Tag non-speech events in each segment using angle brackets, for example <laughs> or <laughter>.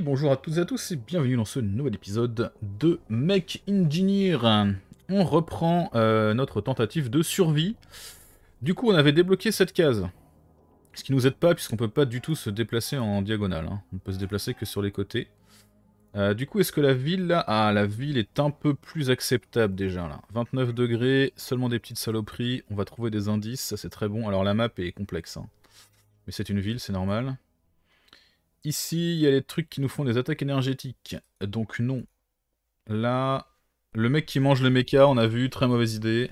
bonjour à toutes et à tous et bienvenue dans ce nouvel épisode de Mech Engineer. On reprend euh, notre tentative de survie. Du coup, on avait débloqué cette case. Ce qui nous aide pas puisqu'on peut pas du tout se déplacer en diagonale. Hein. On peut se déplacer que sur les côtés. Euh, du coup, est-ce que la ville là... Ah, la ville est un peu plus acceptable déjà là. 29 degrés, seulement des petites saloperies. On va trouver des indices, ça c'est très bon. Alors la map est complexe. Hein. Mais c'est une ville, c'est normal. Ici, il y a les trucs qui nous font des attaques énergétiques. Donc non. Là, le mec qui mange le mecha, on a vu, très mauvaise idée.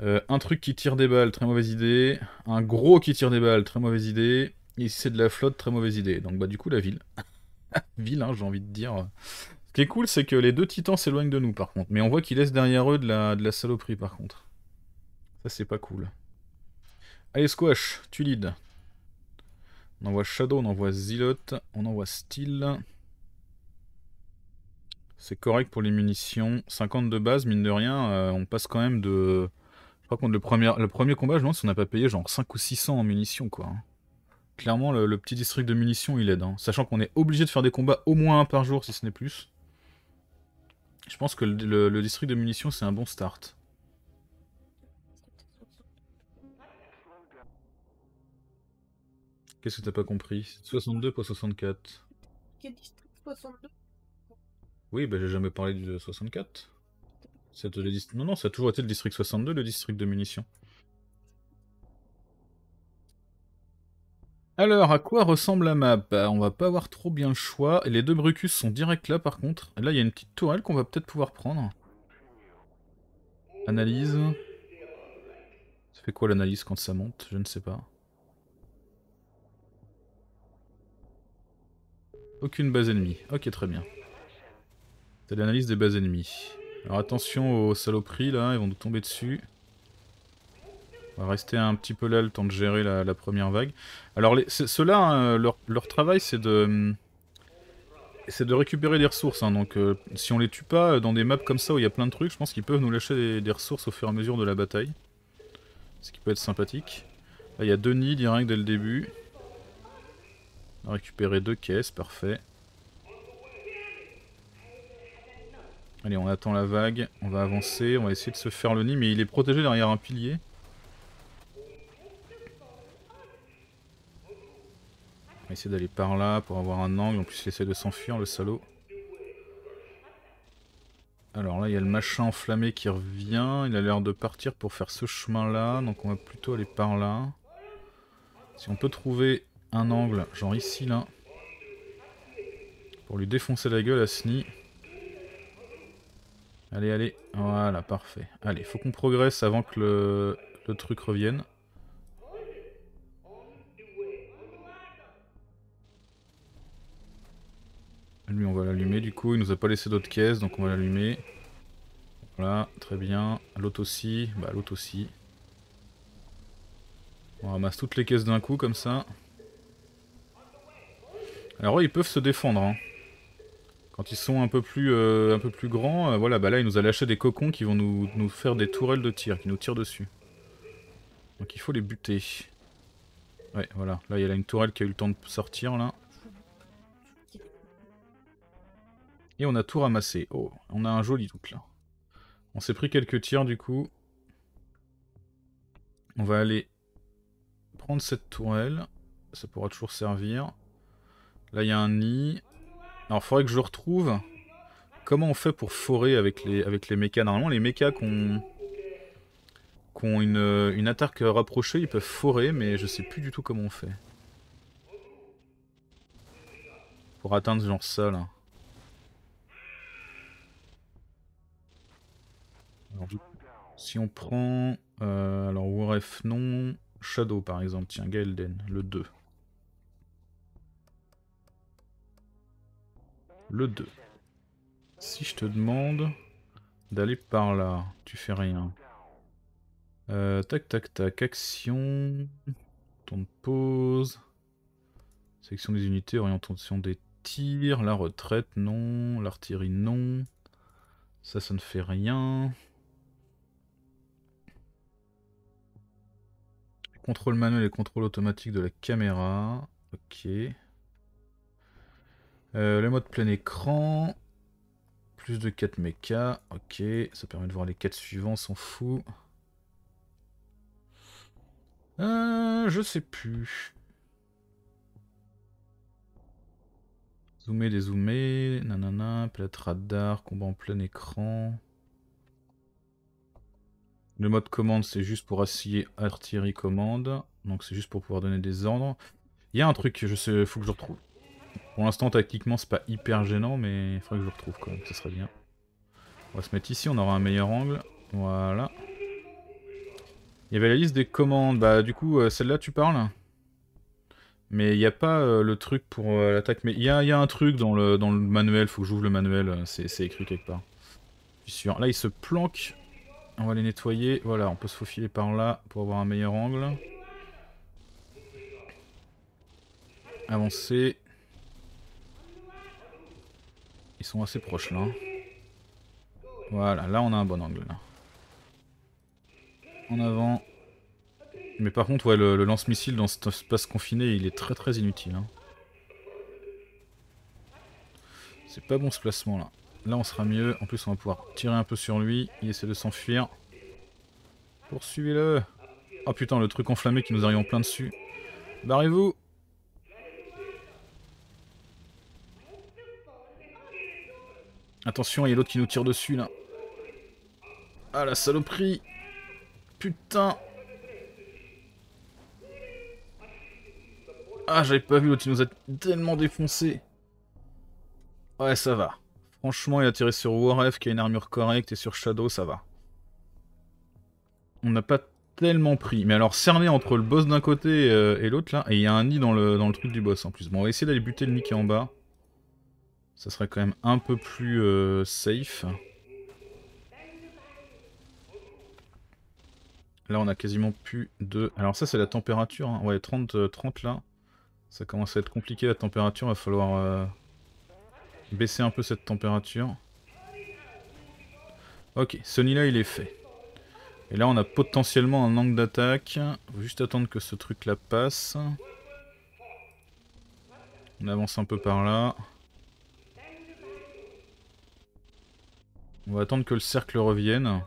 Euh, un truc qui tire des balles, très mauvaise idée. Un gros qui tire des balles, très mauvaise idée. Ici, c'est de la flotte, très mauvaise idée. Donc bah du coup, la ville. <laughs> ville, hein, j'ai envie de dire. Ce qui est cool, c'est que les deux titans s'éloignent de nous, par contre. Mais on voit qu'ils laissent derrière eux de la, de la saloperie, par contre. Ça, c'est pas cool. Allez, Squash, tu leads. On envoie Shadow, on envoie Zilot, on envoie Steel. C'est correct pour les munitions. 50 de base, mine de rien, euh, on passe quand même de... Je crois contre le premier, le premier combat, je me demande si on n'a pas payé genre 5 ou 600 en munitions, quoi. Hein. Clairement, le, petit district de munitions, il aide. Hein. Sachant qu'on est obligé de faire des combats au moins un par jour, si ce n'est plus. Je pense que le district de munitions, c'est un bon start. Qu'est-ce que t'as pas compris 62 pour 64. Quel district 62 Oui, bah j'ai jamais parlé du 64. Le Non, non, ça a toujours été le district 62, le district de munitions. Alors, à quoi ressemble la map bah, On va pas avoir trop bien le choix. Les deux Brucus sont direct là, par contre. Là, il y a une petite tourelle qu'on va peut-être pouvoir prendre. Analyse. Ça fait quoi l'analyse quand ça monte Je ne sais pas. Aucune base ennemie. Ok, très bien. C'est l'analyse des bases ennemies. Alors attention aux saloperies là, ils vont nous tomber dessus. On va rester un petit peu là le temps de gérer la, première vague. Alors ceux-là, hein, leur, travail c'est de... C'est de récupérer des ressources, hein. donc euh, si on les tue pas euh, dans des maps comme ça où il y a plein de trucs, je pense qu'ils peuvent nous lâcher des, des, ressources au fur et à mesure de la bataille. Ce qui peut être sympathique. Là il y a deux nids direct dès le début. Récupérer deux caisses, parfait. Allez, on attend la vague, on va avancer, on va essayer de se faire le nid, mais il est protégé derrière un pilier. On va essayer d'aller par là pour avoir un angle, en plus il essaie de s'enfuir, le salaud. Alors là, il y a le machin enflammé qui revient, il a l'air de partir pour faire ce chemin-là, donc on va plutôt aller par là. Si on peut trouver un angle, genre ici là, pour lui défoncer la gueule à nid Allez, allez, voilà, parfait. Allez, faut qu'on progresse avant que le, le truc revienne. Lui, on va l'allumer du coup, il nous a pas laissé d'autres caisses, donc on va l'allumer. Voilà, très bien. L'autre aussi, bah l'autre aussi. On ramasse toutes les caisses d'un coup comme ça. Alors ils peuvent se défendre. Hein. Quand ils sont un peu plus, euh, un peu plus grands, euh, voilà, bah là il nous a lâché des cocons qui vont nous, nous, faire des tourelles de tir, qui nous tirent dessus. Donc il faut les buter. Ouais, voilà. Là il y a une tourelle qui a eu le temps de sortir là. Et on a tout ramassé. Oh, on a un joli doute là. On s'est pris quelques tirs du coup. On va aller prendre cette tourelle. Ça pourra toujours servir. Là, il y a un nid. Alors, faudrait que je retrouve. Comment on fait pour forer avec les, avec les mechas Normalement, les mechas qu'on qui ont euh, une, attaque rapprochée, ils peuvent forer, mais je sais plus du tout comment on fait. Pour atteindre genre ça, là. si on prend... Euh, alors, Warf non. Shadow, par exemple. Tiens, Gaelden, le 2. le 2. Si je te demande d'aller par là, tu fais rien. Euh, tac, tac, tac, action, Ton de pause, sélection des unités, orientation des tirs, la retraite, non, l'artillerie, non, ça, ça ne fait rien. Contrôle manuel et contrôle automatique de la caméra, ok. Euh, le mode plein écran. Plus de 4 méca, Ok, ça permet de voir les 4 suivants, s'en fout. Euh, je sais plus. Zoomer, dézoomer, nanana, plate radar, combat en plein écran. Le mode commande, c'est juste pour assiller artillerie commande. Donc c'est juste pour pouvoir donner des ordres. Il y a un truc, je sais, faut que je retrouve. Pour l'instant, tactiquement, c'est pas hyper gênant, mais il faudrait que je le retrouve quand même, ça serait bien. On va se mettre ici, on aura un meilleur angle. Voilà. Il y avait la liste des commandes. Bah, du coup, euh, celle-là, tu parles Mais il n'y a pas euh, le truc pour euh, l'attaque. Mais il y, a, un truc dans le, dans le manuel, faut que j'ouvre le manuel, c'est écrit quelque part. Je suis sûr. Là, il se planque. On va les nettoyer. Voilà, on peut se faufiler par là pour avoir un meilleur angle. Avancer. Ils sont assez proches là. Voilà, là on a un bon angle En avant. Mais par contre, ouais, le, lance-missile dans cet espace confiné, il est très très inutile. Hein. C'est pas bon ce placement là. Là on sera mieux, en plus on va pouvoir tirer un peu sur lui, il essaie de s'enfuir. Poursuivez-le Oh putain, le truc enflammé qui nous arrive en plein dessus. Barrez-vous Attention, il y a l'autre qui nous tire dessus, là. Ah, la saloperie Putain Ah, j'avais pas vu, l'autre, il nous a tellement défoncé. Ouais, ça va. Franchement, il a tiré sur Warf, qui a une armure correcte, et sur Shadow, ça va. On n'a pas tellement pris. Mais alors, cerné entre le boss d'un côté euh, et l'autre, là, et il y a un nid dans le, dans le truc du boss, en plus. Bon, on va essayer d'aller buter le nid qui est en bas. Ça serait quand même un peu plus euh, safe. Là, on a quasiment plus de... Alors ça, c'est la température. Hein. Ouais, 30, 30 euh, là. Ça commence à être compliqué, la température. Va falloir euh, baisser un peu cette température. Ok, Sony là, il est fait. Et là, on a potentiellement un angle d'attaque. juste attendre que ce truc-là passe. On avance un peu par là. On va attendre que le cercle revienne.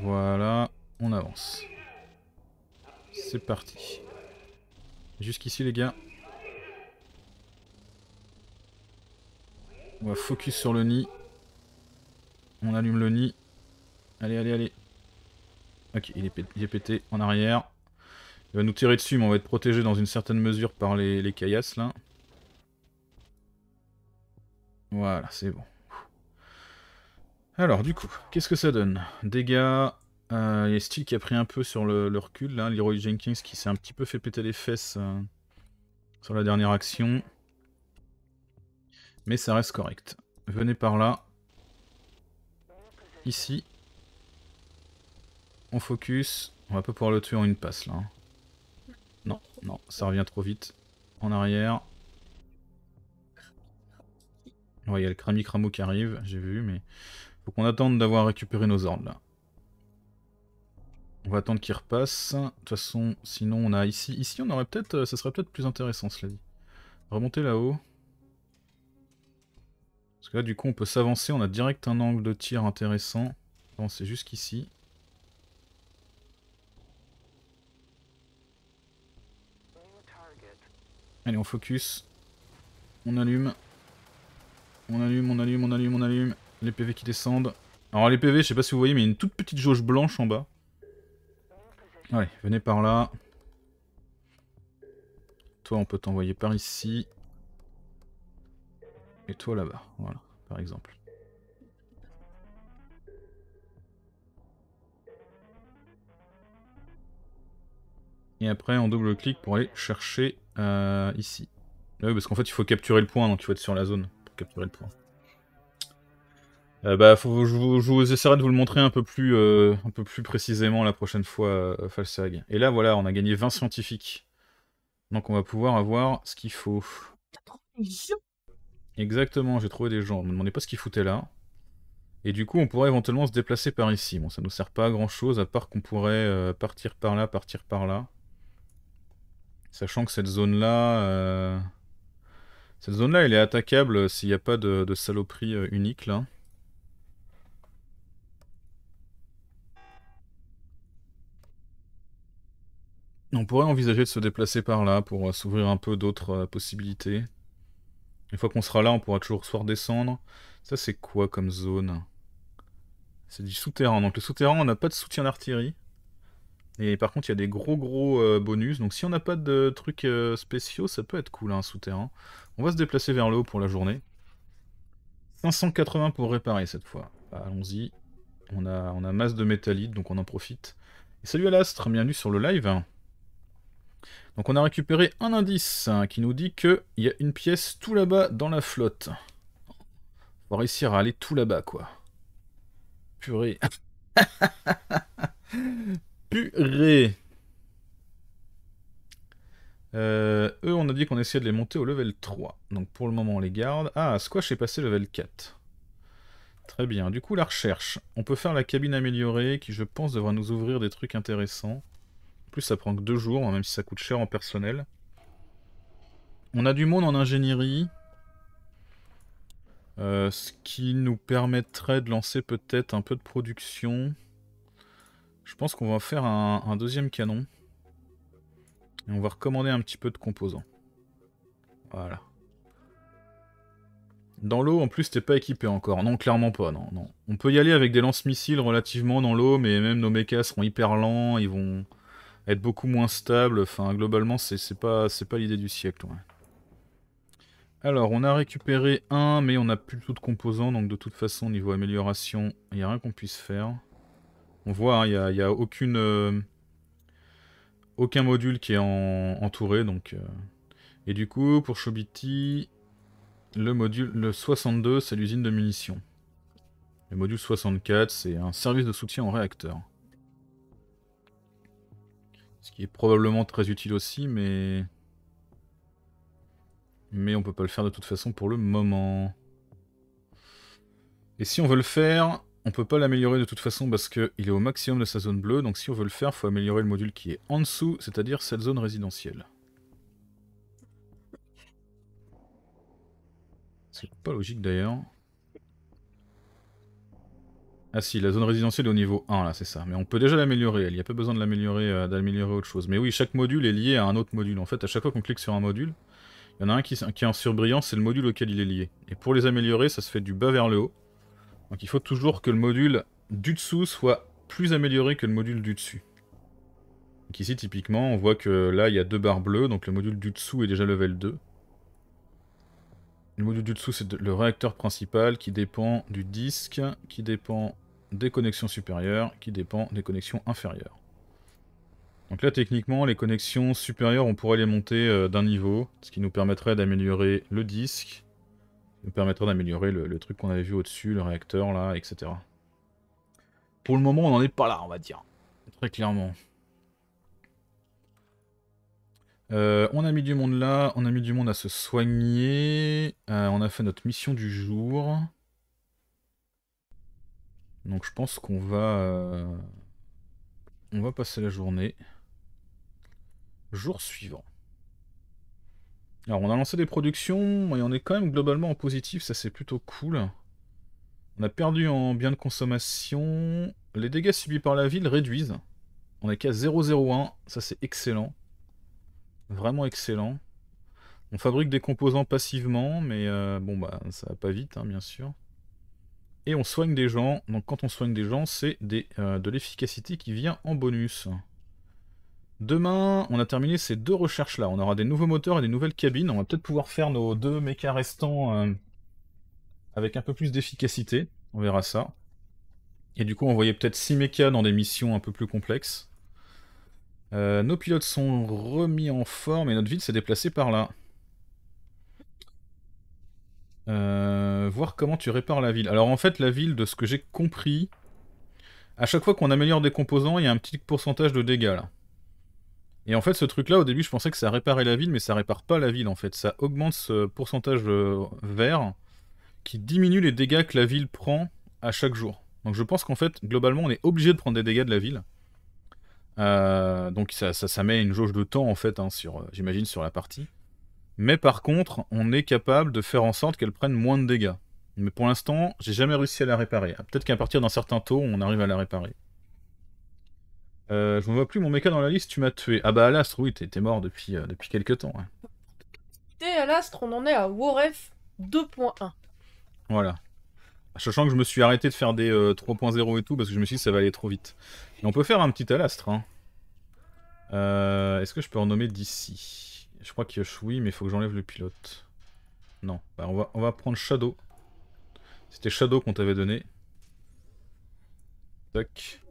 Voilà, on avance. C'est parti. Jusqu'ici les gars. On va focus sur le nid. On allume le nid. Allez, allez, allez. Ok, il est, pété, en arrière. Il va nous tirer dessus, mais on va être protégé dans une certaine mesure par les, les caillasses là. Voilà, c'est bon. Alors, du coup, qu'est-ce que ça donne Dégâts, euh, il y a Steel qui a pris un peu sur le, recul, là. Jenkins qui s'est un petit peu fait péter les fesses euh, sur la dernière action. Mais ça reste correct. Venez par là. Ici. On focus. On va pas pouvoir le tuer en une passe, là. Hein. Non, non, ça revient trop vite. En arrière. Ouais, il y a le Krami qui arrive, j'ai vu, mais... Faut qu'on attende d'avoir récupéré nos ordres, là. On va attendre qu'il repasse. De toute façon, sinon on a ici... Ici, on aurait peut-être... Ça euh, serait peut-être plus intéressant, cela dit. Remonter là-haut. Parce que là, du coup, on peut s'avancer. On a direct un angle de tir intéressant. Avancer jusqu'ici. Allez, on focus. On allume. On allume, on allume, on allume, on allume. Les PV qui descendent. Alors les PV, je sais pas si vous voyez, mais il y a une toute petite jauge blanche en bas. Allez, venez par là. Toi, on peut t'envoyer par ici. Et toi là-bas, voilà, par exemple. Et après, on double-clic pour aller chercher euh, ici. Là, ah oui, parce qu'en fait, il faut capturer le point, donc tu vas être sur la zone capturer le point. Euh, bah, je, vous essaierai de vous le montrer un peu plus, euh, un peu plus précisément la prochaine fois, euh, Falsag. Et là, voilà, on a gagné 20 scientifiques. Donc on va pouvoir avoir ce qu'il faut. Exactement, j'ai trouvé des gens. On me demandait pas ce qu'ils foutaient là. Et du coup, on pourrait éventuellement se déplacer par ici. Bon, ça nous sert pas à grand chose, à part qu'on pourrait partir par là, partir par là. Sachant que cette zone-là... Cette zone-là, elle est attaquable euh, s'il n'y a pas de, saloperie euh, unique, là. On pourrait envisager de se déplacer par là pour euh, s'ouvrir un peu d'autres possibilités. Une fois qu'on sera là, on pourra toujours soit redescendre. Ça, c'est quoi comme zone C'est du souterrain. Donc le souterrain, on n'a pas de soutien d'artillerie. Et par contre, il y a des gros gros euh, bonus. Donc si on n'a pas de trucs euh, spéciaux, ça peut être cool, un hein, souterrain. On va se déplacer vers le haut pour la journée. 580 pour réparer cette fois. Allons-y. On a, on a masse de métallite, donc on en profite. salut à l'astre, bienvenue sur le live. Donc on a récupéré un indice hein, qui nous dit qu'il y a une pièce tout là-bas dans la flotte. On va réussir à aller tout là-bas, quoi. Purée. <laughs> Purée. Euh, eux, on a dit qu'on essayait de les monter au level 3. Donc pour le moment, on les garde. Ah, Squash est passé level 4. Très bien. Du coup, la recherche. On peut faire la cabine améliorée, qui je pense devra nous ouvrir des trucs intéressants. En plus, ça prend que deux jours, hein, même si ça coûte cher en personnel. On a du monde en ingénierie. Euh, ce qui nous permettrait de lancer peut-être un peu de production. Je pense qu'on va faire un, deuxième canon. Et on va recommander un petit peu de composants. Voilà. Dans l'eau, en plus, t'es pas équipé encore. Non, clairement pas, non, non. On peut y aller avec des lance-missiles relativement dans l'eau, mais même nos mechas seront hyper lents, ils vont être beaucoup moins stables. Enfin, globalement, c'est pas, pas l'idée du siècle, Alors, on a récupéré un, mais on n'a plus tout de composants, donc de toute façon, niveau amélioration, il n'y a rien qu'on puisse faire. On voit, hein, il n'y a, aucune, euh, aucun module qui est entouré. Donc, euh. Et du coup, pour Shobiti, le module le 62, c'est l'usine de munitions. Le module 64, c'est un service de soutien en réacteur. Ce qui est probablement très utile aussi, mais... Mais on peut pas le faire de toute façon pour le moment. Et si on veut le faire, on peut pas l'améliorer de toute façon parce qu'il est au maximum de sa zone bleue, donc si on veut le faire, il faut améliorer le module qui est en dessous, c'est-à-dire cette zone résidentielle. C'est pas logique d'ailleurs. Ah si, la zone résidentielle est au niveau 1 là, c'est ça. Mais on peut déjà l'améliorer, il n'y a pas besoin de l'améliorer euh, d'améliorer autre chose. Mais oui, chaque module est lié à un autre module. En fait, à chaque fois qu'on clique sur un module, il y en a un qui, qui est en surbrillant, c'est le module auquel il est lié. Et pour les améliorer, ça se fait du bas vers le haut. Donc il faut toujours que le module du dessous soit plus amélioré que le module du dessus. ici, typiquement, on voit que là, il y a deux barres bleues, donc le module du dessous est déjà level 2. Le module du dessous, c'est le réacteur principal qui dépend du disque, qui dépend des connexions supérieures, qui dépend des connexions inférieures. Donc là, techniquement, les connexions supérieures, on pourrait les monter euh, d'un niveau, ce qui nous permettrait d'améliorer le disque, nous permettra d'améliorer le, truc qu'on avait vu au-dessus, le réacteur là, etc. Pour le moment, on n'en est pas là, on va dire. Très clairement. Euh, on a mis du monde là, on a mis du monde à se soigner. Euh, on a fait notre mission du jour. Donc je pense qu'on va... Euh, on va passer la journée. Jour suivant. Alors on a lancé des productions et on est quand même globalement en positif, ça c'est plutôt cool. On a perdu en biens de consommation. Les dégâts subis par la ville réduisent. On est qu'à 0,01, ça c'est excellent. Vraiment excellent. On fabrique des composants passivement, mais euh, bon bah ça va pas vite hein, bien sûr. Et on soigne des gens, donc quand on soigne des gens c'est euh, de l'efficacité qui vient en bonus. Demain, on a terminé ces deux recherches-là. On aura des nouveaux moteurs et des nouvelles cabines. On va peut-être pouvoir faire nos deux mechas restants euh, avec un peu plus d'efficacité. On verra ça. Et du coup, on voyait peut-être 6 mechas dans des missions un peu plus complexes. Euh, nos pilotes sont remis en forme et notre ville s'est déplacée par là. Euh, voir comment tu répares la ville. Alors en fait, la ville, de ce que j'ai compris, à chaque fois qu'on améliore des composants, il y a un petit pourcentage de dégâts là. Et en fait, ce truc-là, au début, je pensais que ça réparait la ville, mais ça répare pas la ville en fait. Ça augmente ce pourcentage euh, vert qui diminue les dégâts que la ville prend à chaque jour. Donc je pense qu'en fait, globalement, on est obligé de prendre des dégâts de la ville. Euh, donc ça, ça, met une jauge de temps en fait, hein, sur, euh, j'imagine, sur la partie. Mais par contre, on est capable de faire en sorte qu'elle prenne moins de dégâts. Mais pour l'instant, j'ai jamais réussi à la réparer. Ah, peut-être qu'à partir d'un certain taux, on arrive à la réparer. Euh, je ne vois plus mon méca dans la liste, tu m'as tué. Ah bah Alastre, oui, t'es mort depuis, euh, depuis quelques temps. T'es Et Alastre, on en est à WarF 2.1. Voilà. Sachant que je me suis arrêté de faire des 3.0 euh, et tout, parce que je me suis dit que ça va aller trop vite. on peut faire un petit Alastre. Hein. Est-ce que je peux en nommer d'ici Je crois qu'il a oui, mais il faut que j'enlève le pilote. Non. Bah, on, va, on va prendre Shadow. C'était Shadow qu'on t'avait donné. Tac.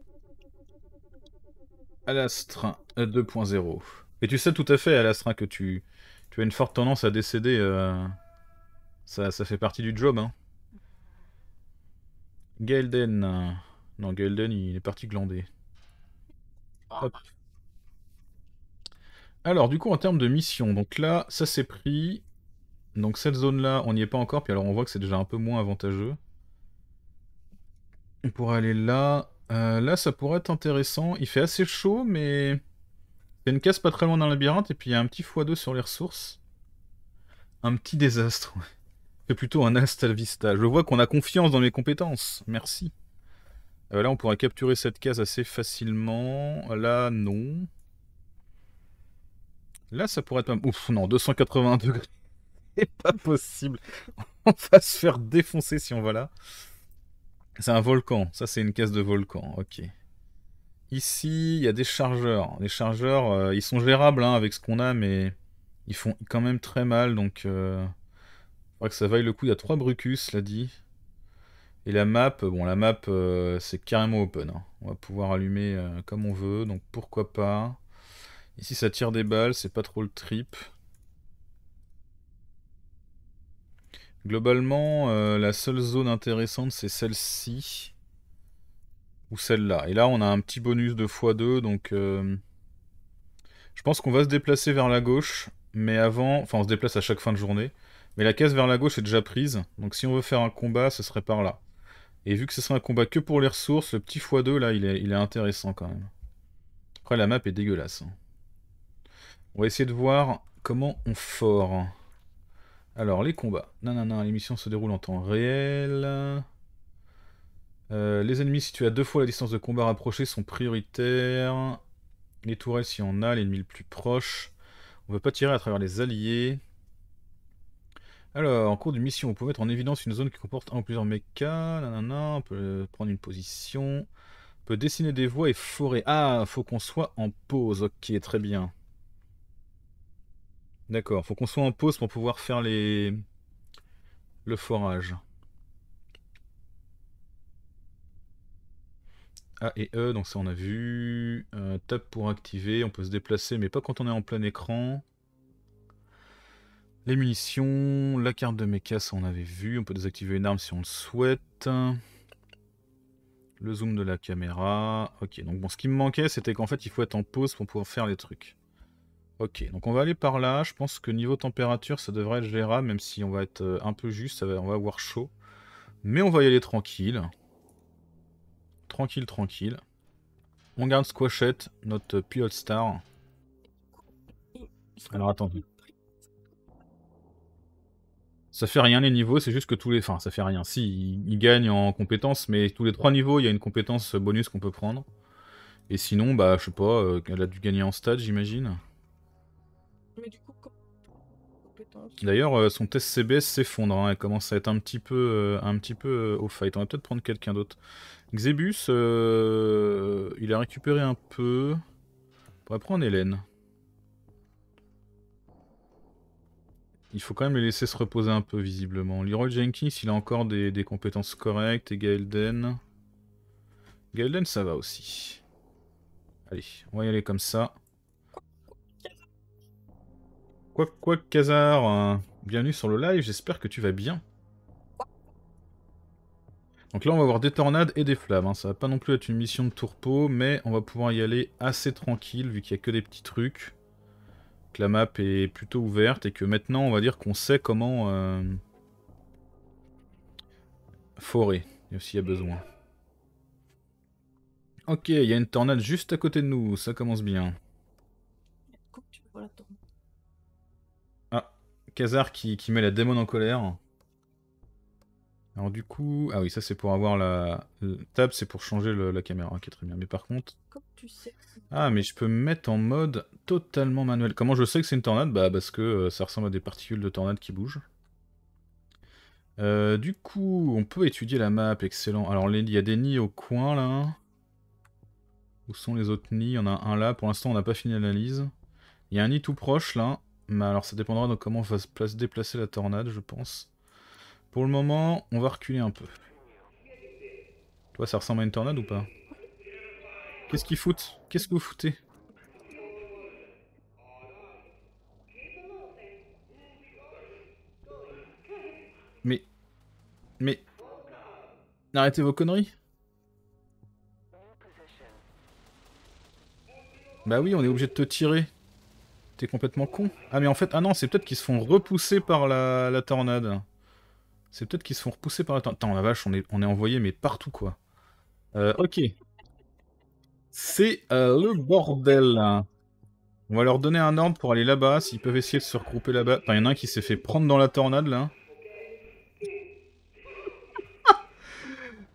Alastra 2.0. Euh, Et tu sais tout à fait, Alastra hein, que tu, tu as une forte tendance à décéder. Euh, ça, fait partie du job, hein. Gelden. Euh, non, Gelden, il est parti glander. Ah. Alors, du coup, en termes de mission, donc là, ça s'est pris. Donc cette zone-là, on n'y est pas encore, puis alors on voit que c'est déjà un peu moins avantageux. On pourrait aller là, euh, là, ça pourrait être intéressant. Il fait assez chaud, mais... C'est une case pas très loin dans le labyrinthe, et puis il y a un petit x2 sur les ressources. Un petit désastre, ouais. C'est plutôt un Astalvista. Je vois qu'on a confiance dans mes compétences. Merci. Euh, là, on pourrait capturer cette case assez facilement. Là, non. Là, ça pourrait être Ouf, non, 280 degrés. <laughs> C'est pas possible. on va se faire défoncer si on va là. C'est un volcan. Ça, c'est une caisse de volcan. Ok. Ici, il y a des chargeurs. Les chargeurs, euh, ils sont gérables hein, avec ce qu'on a, mais ils font quand même très mal. Donc, euh... faudrait que ça vaille le coup. Il y a trois Brucus, l'a dit. Et la map, bon, la map, euh, c'est carrément open. Hein. On va pouvoir allumer euh, comme on veut, donc pourquoi pas. Ici, ça tire des balles, c'est pas trop le trip. Globalement, euh, la seule zone intéressante, c'est celle-ci. Ou celle-là. Et là, on a un petit bonus de x2, donc... Euh, je pense qu'on va se déplacer vers la gauche, mais avant... Enfin, on se déplace à chaque fin de journée. Mais la caisse vers la gauche est déjà prise, donc si on veut faire un combat, ce serait par là. Et vu que ce serait un combat que pour les ressources, le petit x2, là, il est, il est intéressant quand même. Après, la map est dégueulasse. Hein. On va essayer de voir comment on fort. Alors, les combats. Non, non, non, l'émission se déroule en temps réel. Euh, les ennemis situés à deux fois la distance de combat rapprochée sont prioritaires. Les tourelles, si on a, l'ennemi le plus proche. On ne veut pas tirer à travers les alliés. Alors, en cours de mission, on peut mettre en évidence une zone qui comporte un ou plusieurs mechas. non, on peut prendre une position. On peut dessiner des voies et forer, Ah, faut qu'on soit en pause. Ok, très bien. D'accord, faut qu'on soit en pause pour pouvoir faire les... le forage. A et E, donc ça on a vu. un Tape pour activer, on peut se déplacer, mais pas quand on est en plein écran. Les munitions, la carte de méca, ça on avait vu. On peut désactiver une arme si on le souhaite. Le zoom de la caméra. Ok, donc bon, ce qui me manquait, c'était qu'en fait, il faut être en pause pour pouvoir faire les trucs. Ok, donc on va aller par là. Je pense que niveau température, ça devrait être gérable, même si on va être euh, un peu juste, ça on va avoir chaud. Mais on va y aller tranquille. Tranquille, tranquille. On garde Squashette, notre pilote star. Alors attendez. Ça fait rien les niveaux, c'est juste que tous les... Enfin, ça fait rien. Si, il gagne en compétences, mais tous les trois niveaux, il y a une compétence bonus qu'on peut prendre. Et sinon, bah, je sais pas, euh, elle a dû gagner en stade, j'imagine. D'ailleurs, euh, son test CBS s'effondre, hein, elle commence à être un petit peu, euh, un petit peu euh, au fight. On va peut-être prendre quelqu'un d'autre. Xebus, il a récupéré un peu. On va prendre Hélène. Il faut quand même les laisser se reposer un peu, visiblement. Leroy Jenkins, il a encore des, des compétences correctes. Et Gaelden. Gaelden, ça va aussi. Allez, on va y aller comme ça. Quoi quoi Kazar, euh, bienvenue sur le live, j'espère que tu vas bien. Donc là on va avoir des tornades et des flammes, hein. ça va pas non plus être une mission de tourpeau, mais on va pouvoir y aller assez tranquille vu qu'il y a que des petits trucs. Que la map est plutôt ouverte et que maintenant on va dire qu'on sait comment... Euh, forer, s'il y a besoin. Ok, il y a une tornade juste à côté de nous, ça commence bien. tu la Khazar qui, met la démon en colère. Alors du coup... Ah oui, ça c'est pour avoir la... table, c'est pour changer la caméra. Ok, très bien. Mais par contre... Ah, mais je peux me mettre en mode totalement manuel. Comment je sais que c'est une tornade Bah parce que euh, ça ressemble à des particules de tornade qui bougent. Euh, du coup, on peut étudier la map, excellent. Alors il y a des nids au coin là. Où sont les autres nids Il y en a un là. Pour l'instant, on n'a pas fini l'analyse. Il y a un nid tout proche là. Mais alors ça dépendra de comment on va se déplacer la tornade, je pense. Pour le moment, on va reculer un peu. Toi, ça ressemble à une tornade ou pas Qu'est-ce qu'ils foutent Qu'est-ce que vous foutez Mais... Mais... Arrêtez vos conneries Bah oui, on est obligé de te tirer complètement con. Ah mais en fait, ah non, c'est peut-être qu'ils se font repousser par la, la tornade. C'est peut-être qu'ils se font repousser par la tornade. la vache, on est, on est envoyé mais partout quoi. Euh, ok. C'est euh, le bordel. On va leur donner un ordre pour aller là-bas, s'ils peuvent essayer de se regrouper là-bas. Enfin, il y en a un qui s'est fait prendre dans la tornade là.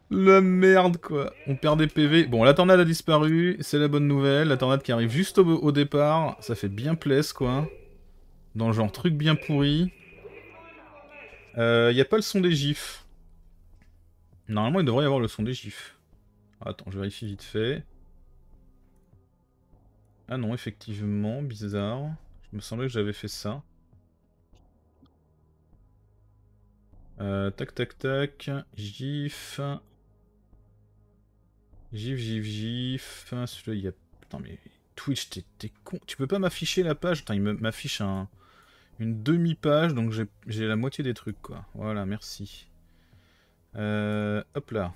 La merde, quoi. On perd des PV. Bon, la tornade a disparu, c'est la bonne nouvelle. La tornade qui arrive juste au, départ, ça fait bien plaise, quoi. Dans le genre truc bien pourri. Il euh, n'y a pas le son des gifs. Normalement, il devrait y avoir le son des gifs. Attends, je vérifie vite fait. Ah non, effectivement, bizarre. Je me semblais que j'avais fait ça. Euh, tac, tac, tac. GIF. Gif, gif, gif. il y a. Putain, mais Twitch, t'es con. Tu peux pas m'afficher la page Attends, il m'affiche un... une demi-page, donc j'ai la moitié des trucs, quoi. Voilà, merci. Euh... Hop là.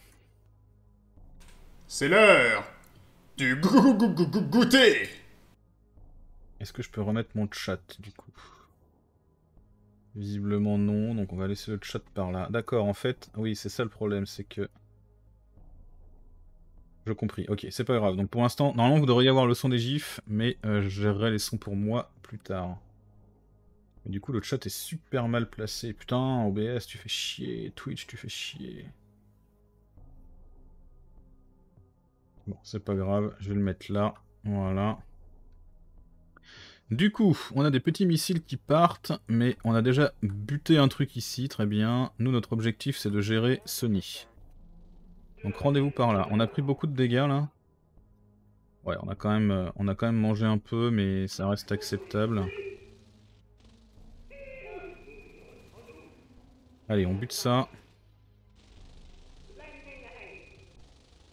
C'est l'heure du goûter Est-ce que je peux remettre mon chat, du coup Visiblement non, donc on va laisser le chat par là. D'accord, en fait, oui, c'est ça le problème, c'est que... Je compris. Ok, c'est pas grave. Donc pour l'instant, normalement vous devriez avoir le son des gifs, mais euh, je gérerai les sons pour moi plus tard. du coup, le chat est super mal placé. Putain, OBS, tu fais chier. Twitch, tu fais chier. Bon, c'est pas grave. Je vais le mettre là. Voilà. Du coup, on a des petits missiles qui partent, mais on a déjà buté un truc ici, très bien. Nous, notre objectif, c'est de gérer Sony. Donc rendez-vous par là. On a pris beaucoup de dégâts là. Ouais, on a quand même, euh, on a quand même mangé un peu, mais ça reste acceptable. Allez, on bute ça.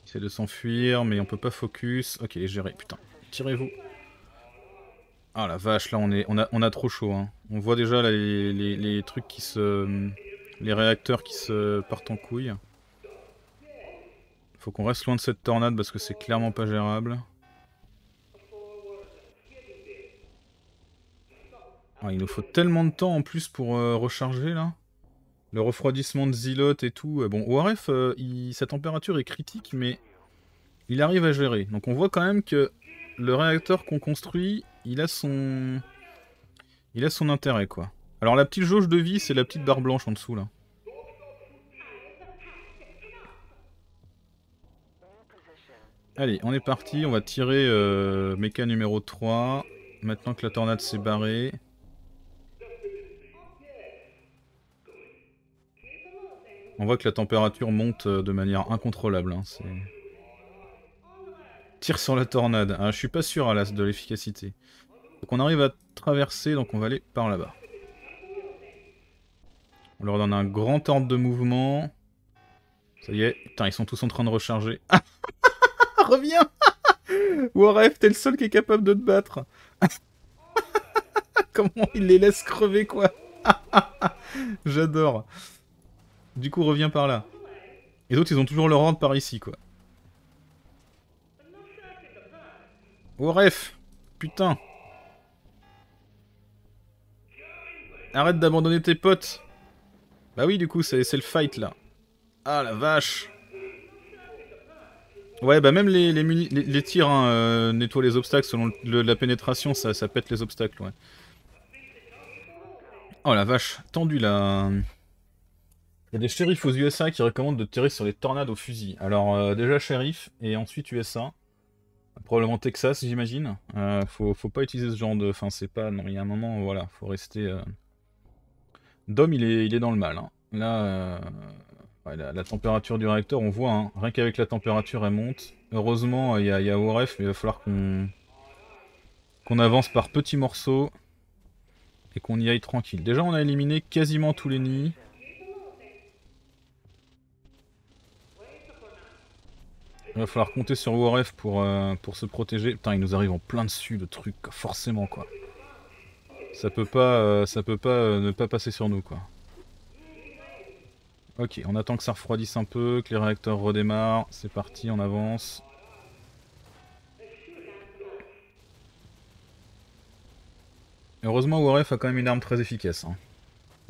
C'est de s'enfuir, mais on peut pas focus. Ok, géré, putain. Tirez-vous. Ah la vache, là on, est, on, a, on a trop chaud. Hein. On voit déjà les, les trucs qui se... Les réacteurs qui se partent en couille. Faut qu'on reste loin de cette tornade parce que c'est clairement pas gérable. Ah, il nous faut tellement de temps en plus pour euh, recharger là. Le refroidissement de Zilot et tout. Euh, bon, ORF, euh, sa température est critique, mais il arrive à gérer. Donc on voit quand même que le réacteur qu'on construit, il a son... Il a son intérêt, quoi. Alors la petite jauge de vie, c'est la petite barre blanche en dessous, là. Allez, on est parti. On va tirer euh, méca numéro 3. Maintenant que la tornade s'est barrée. On voit que la température monte euh, de manière incontrôlable. Hein, Tire sur la tornade. Ah, je suis pas sûr à l'as de l'efficacité. Donc on arrive à traverser, donc on va aller par là-bas. On leur donne un grand ordre de mouvement. Ça y est, ils sont tous en train de recharger. Ah reviens <laughs> Warf, t'es le seul qui est capable de te battre. <laughs> Comment il les laisse crever, quoi <laughs> J'adore. Du coup, reviens par là. Les d'autres, ils ont toujours leur ordre par ici, quoi. Warf, Putain Arrête d'abandonner tes potes Bah oui, du coup, c'est le fight, là. Ah, la vache Ouais, bah même les, les, les, tirs hein, euh, nettoient les obstacles selon la pénétration, ça, pète les obstacles, ouais. Oh la vache, tendu là. Il y a des shérifs aux USA qui recommandent de tirer sur les tornades au fusil. Alors euh, déjà shérif et ensuite USA. Probablement Texas, j'imagine. Euh, faut, faut, pas utiliser ce genre de... Enfin, c'est pas... Non, il y a un moment, voilà, faut rester... Dom, il est, il est dans le mal. Hein. Là, la, température du réacteur, on voit, hein. rien qu'avec la température, elle monte. Heureusement, euh, il y a, y mais il va falloir qu'on avance par petits morceaux et qu'on y aille tranquille. Déjà, on a éliminé quasiment tous les nids. Il va falloir compter sur Warf pour, euh, pour se protéger. Putain, il nous arrive en plein dessus, le truc, forcément, quoi. Ça peut pas, euh, ça peut pas ne pas passer sur nous, quoi. Ok, on attend que ça refroidisse un peu, que les réacteurs redémarrent. C'est parti, on avance. Heureusement, WarF a quand même une arme très efficace. Hein.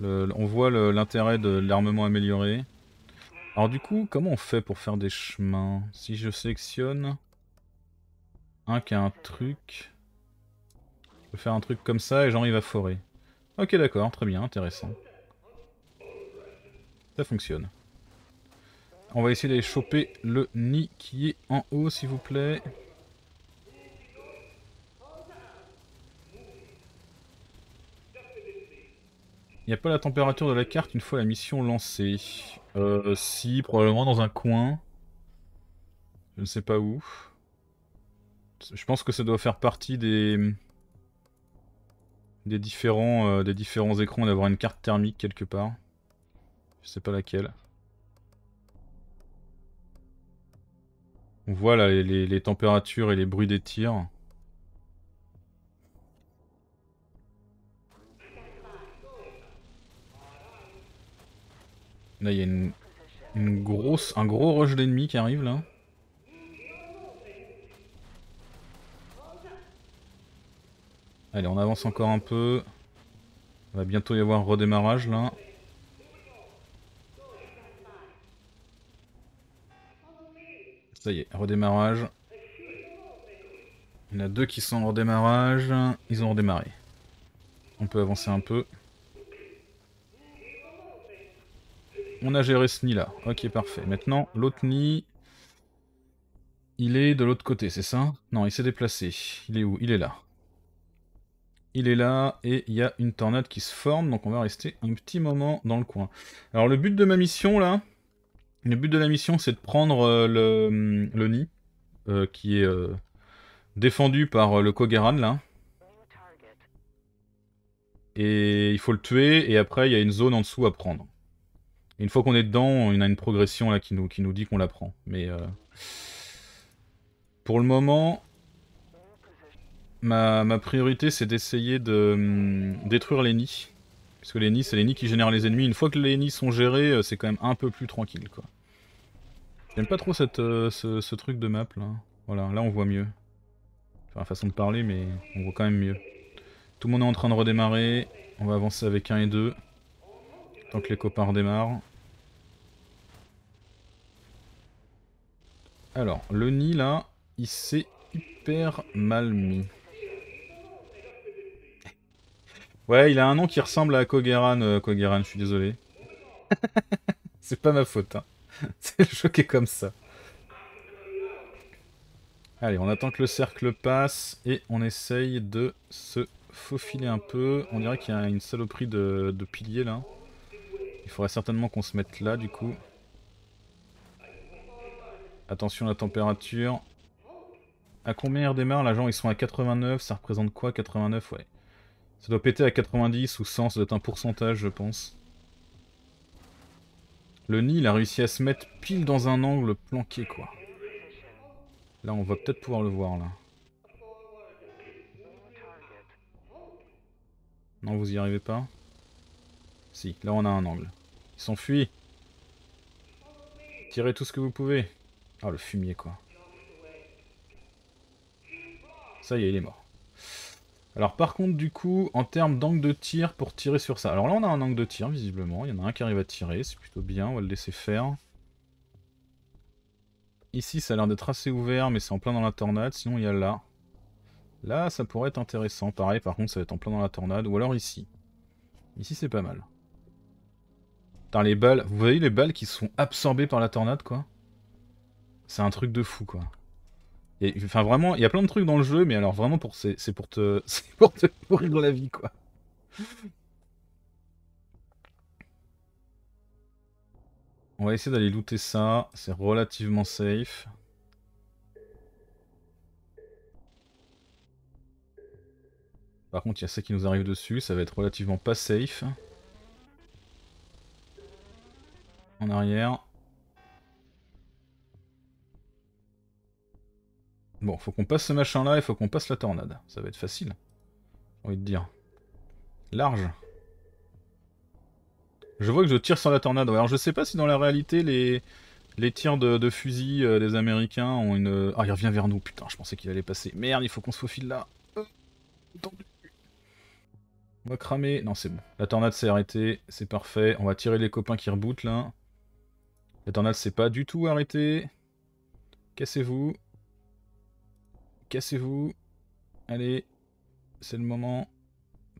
on voit l'intérêt de l'armement amélioré. Alors du coup, comment on fait pour faire des chemins Si je sélectionne un qui a un truc, je peux faire un truc comme ça et arrive à forer. Ok d'accord, très bien, intéressant. Ça fonctionne. On va essayer d'aller choper le nid qui est en haut, s'il vous plaît. Il n'y a pas la température de la carte une fois la mission lancée. Euh, si, probablement dans un coin. Je ne sais pas où. Je pense que ça doit faire partie des... Des différents, euh, des différents écrans d'avoir une carte thermique quelque part. C'est pas laquelle. On voit là les, températures et les bruits des tirs. Là, il y a une, grosse, un gros rush d'ennemis qui arrive là. Allez, on avance encore un peu. Il va bientôt y avoir un redémarrage là. Ça y est, redémarrage. Il y en a deux qui sont en redémarrage. Ils ont redémarré. On peut avancer un peu. On a géré ce nid-là. Ok, parfait. Maintenant, l'autre nid... Il est de l'autre côté, c'est ça Non, il s'est déplacé. Il est où Il est là. Il est là, et il y a une tornade qui se forme, donc on va rester un petit moment dans le coin. Alors le but de ma mission, là, le but de la mission, c'est de prendre euh, le, nid, euh, qui est euh, défendu par le Kogaran là. Et il faut le tuer, et après, il y a une zone en dessous à prendre. une fois qu'on est dedans, il y a une progression là qui nous, dit qu'on la prend. Mais pour le moment, ma, ma priorité, c'est d'essayer de hum, détruire les nids. Parce que les nids, c'est les nids qui génèrent les ennemis. Une fois que les nids sont gérés, c'est quand même un peu plus tranquille, quoi. J'aime pas trop cette, euh, ce, truc de map là. Voilà, là on voit mieux. Enfin, façon de parler, mais on voit quand même mieux. Tout le monde est en train de redémarrer. On va avancer avec 1 et 2. Tant que les copains redémarrent. Alors, le nid là, il s'est hyper mal mis. Ouais, il a un nom qui ressemble à Kogeran. Euh, Kogeran, je suis désolé. <laughs> C'est pas ma faute. Hein. <laughs> c'est le est comme ça. Allez, on attend que le cercle passe et on essaye de se faufiler un peu. On dirait qu'il y a une saloperie de, de piliers là. Il faudrait certainement qu'on se mette là du coup. Attention à la température. À combien il redémarre Là, ils sont à 89. Ça représente quoi 89 Ouais. Ça doit péter à 90 ou 100. Ça doit être un pourcentage, je pense. Le nid, il a réussi à se mettre pile dans un angle planqué, quoi. Là, on va peut-être pouvoir le voir, là. Non, vous y arrivez pas Si, là, on a un angle. Il s'enfuit Tirez tout ce que vous pouvez. Ah, le fumier, quoi. Ça y est, il est mort. Alors par contre du coup, en termes d'angle de tir pour tirer sur ça. Alors là on a un angle de tir visiblement, il y en a un qui arrive à tirer, c'est plutôt bien, on va le laisser faire. Ici ça a l'air d'être assez ouvert mais c'est en plein dans la tornade, sinon il y a là. Là ça pourrait être intéressant, pareil par contre ça va être en plein dans la tornade, ou alors ici. Ici c'est pas mal. Putain les balles, vous voyez les balles qui sont absorbées par la tornade quoi C'est un truc de fou quoi enfin, vraiment, il y a plein de trucs dans le jeu, mais alors vraiment, pour c'est pour te <laughs> pour te pourrir la vie, quoi. On va essayer d'aller looter ça, c'est relativement safe. Par contre, il y a ça qui nous arrive dessus, ça va être relativement pas safe. En arrière. Bon, faut qu'on passe ce machin-là et faut qu'on passe la tornade. Ça va être facile. J'ai envie de dire. Large. Je vois que je tire sur la tornade. Alors je sais pas si dans la réalité les, les tirs de, fusil euh, des Américains ont une... Ah il revient vers nous, putain, je pensais qu'il allait passer. Merde, il faut qu'on se faufile là. On va cramer. Non c'est bon. La tornade s'est arrêtée, c'est parfait. On va tirer les copains qui rebootent là. La tornade s'est pas du tout arrêtée. Cassez-vous. Cassez-vous. Allez, c'est le moment.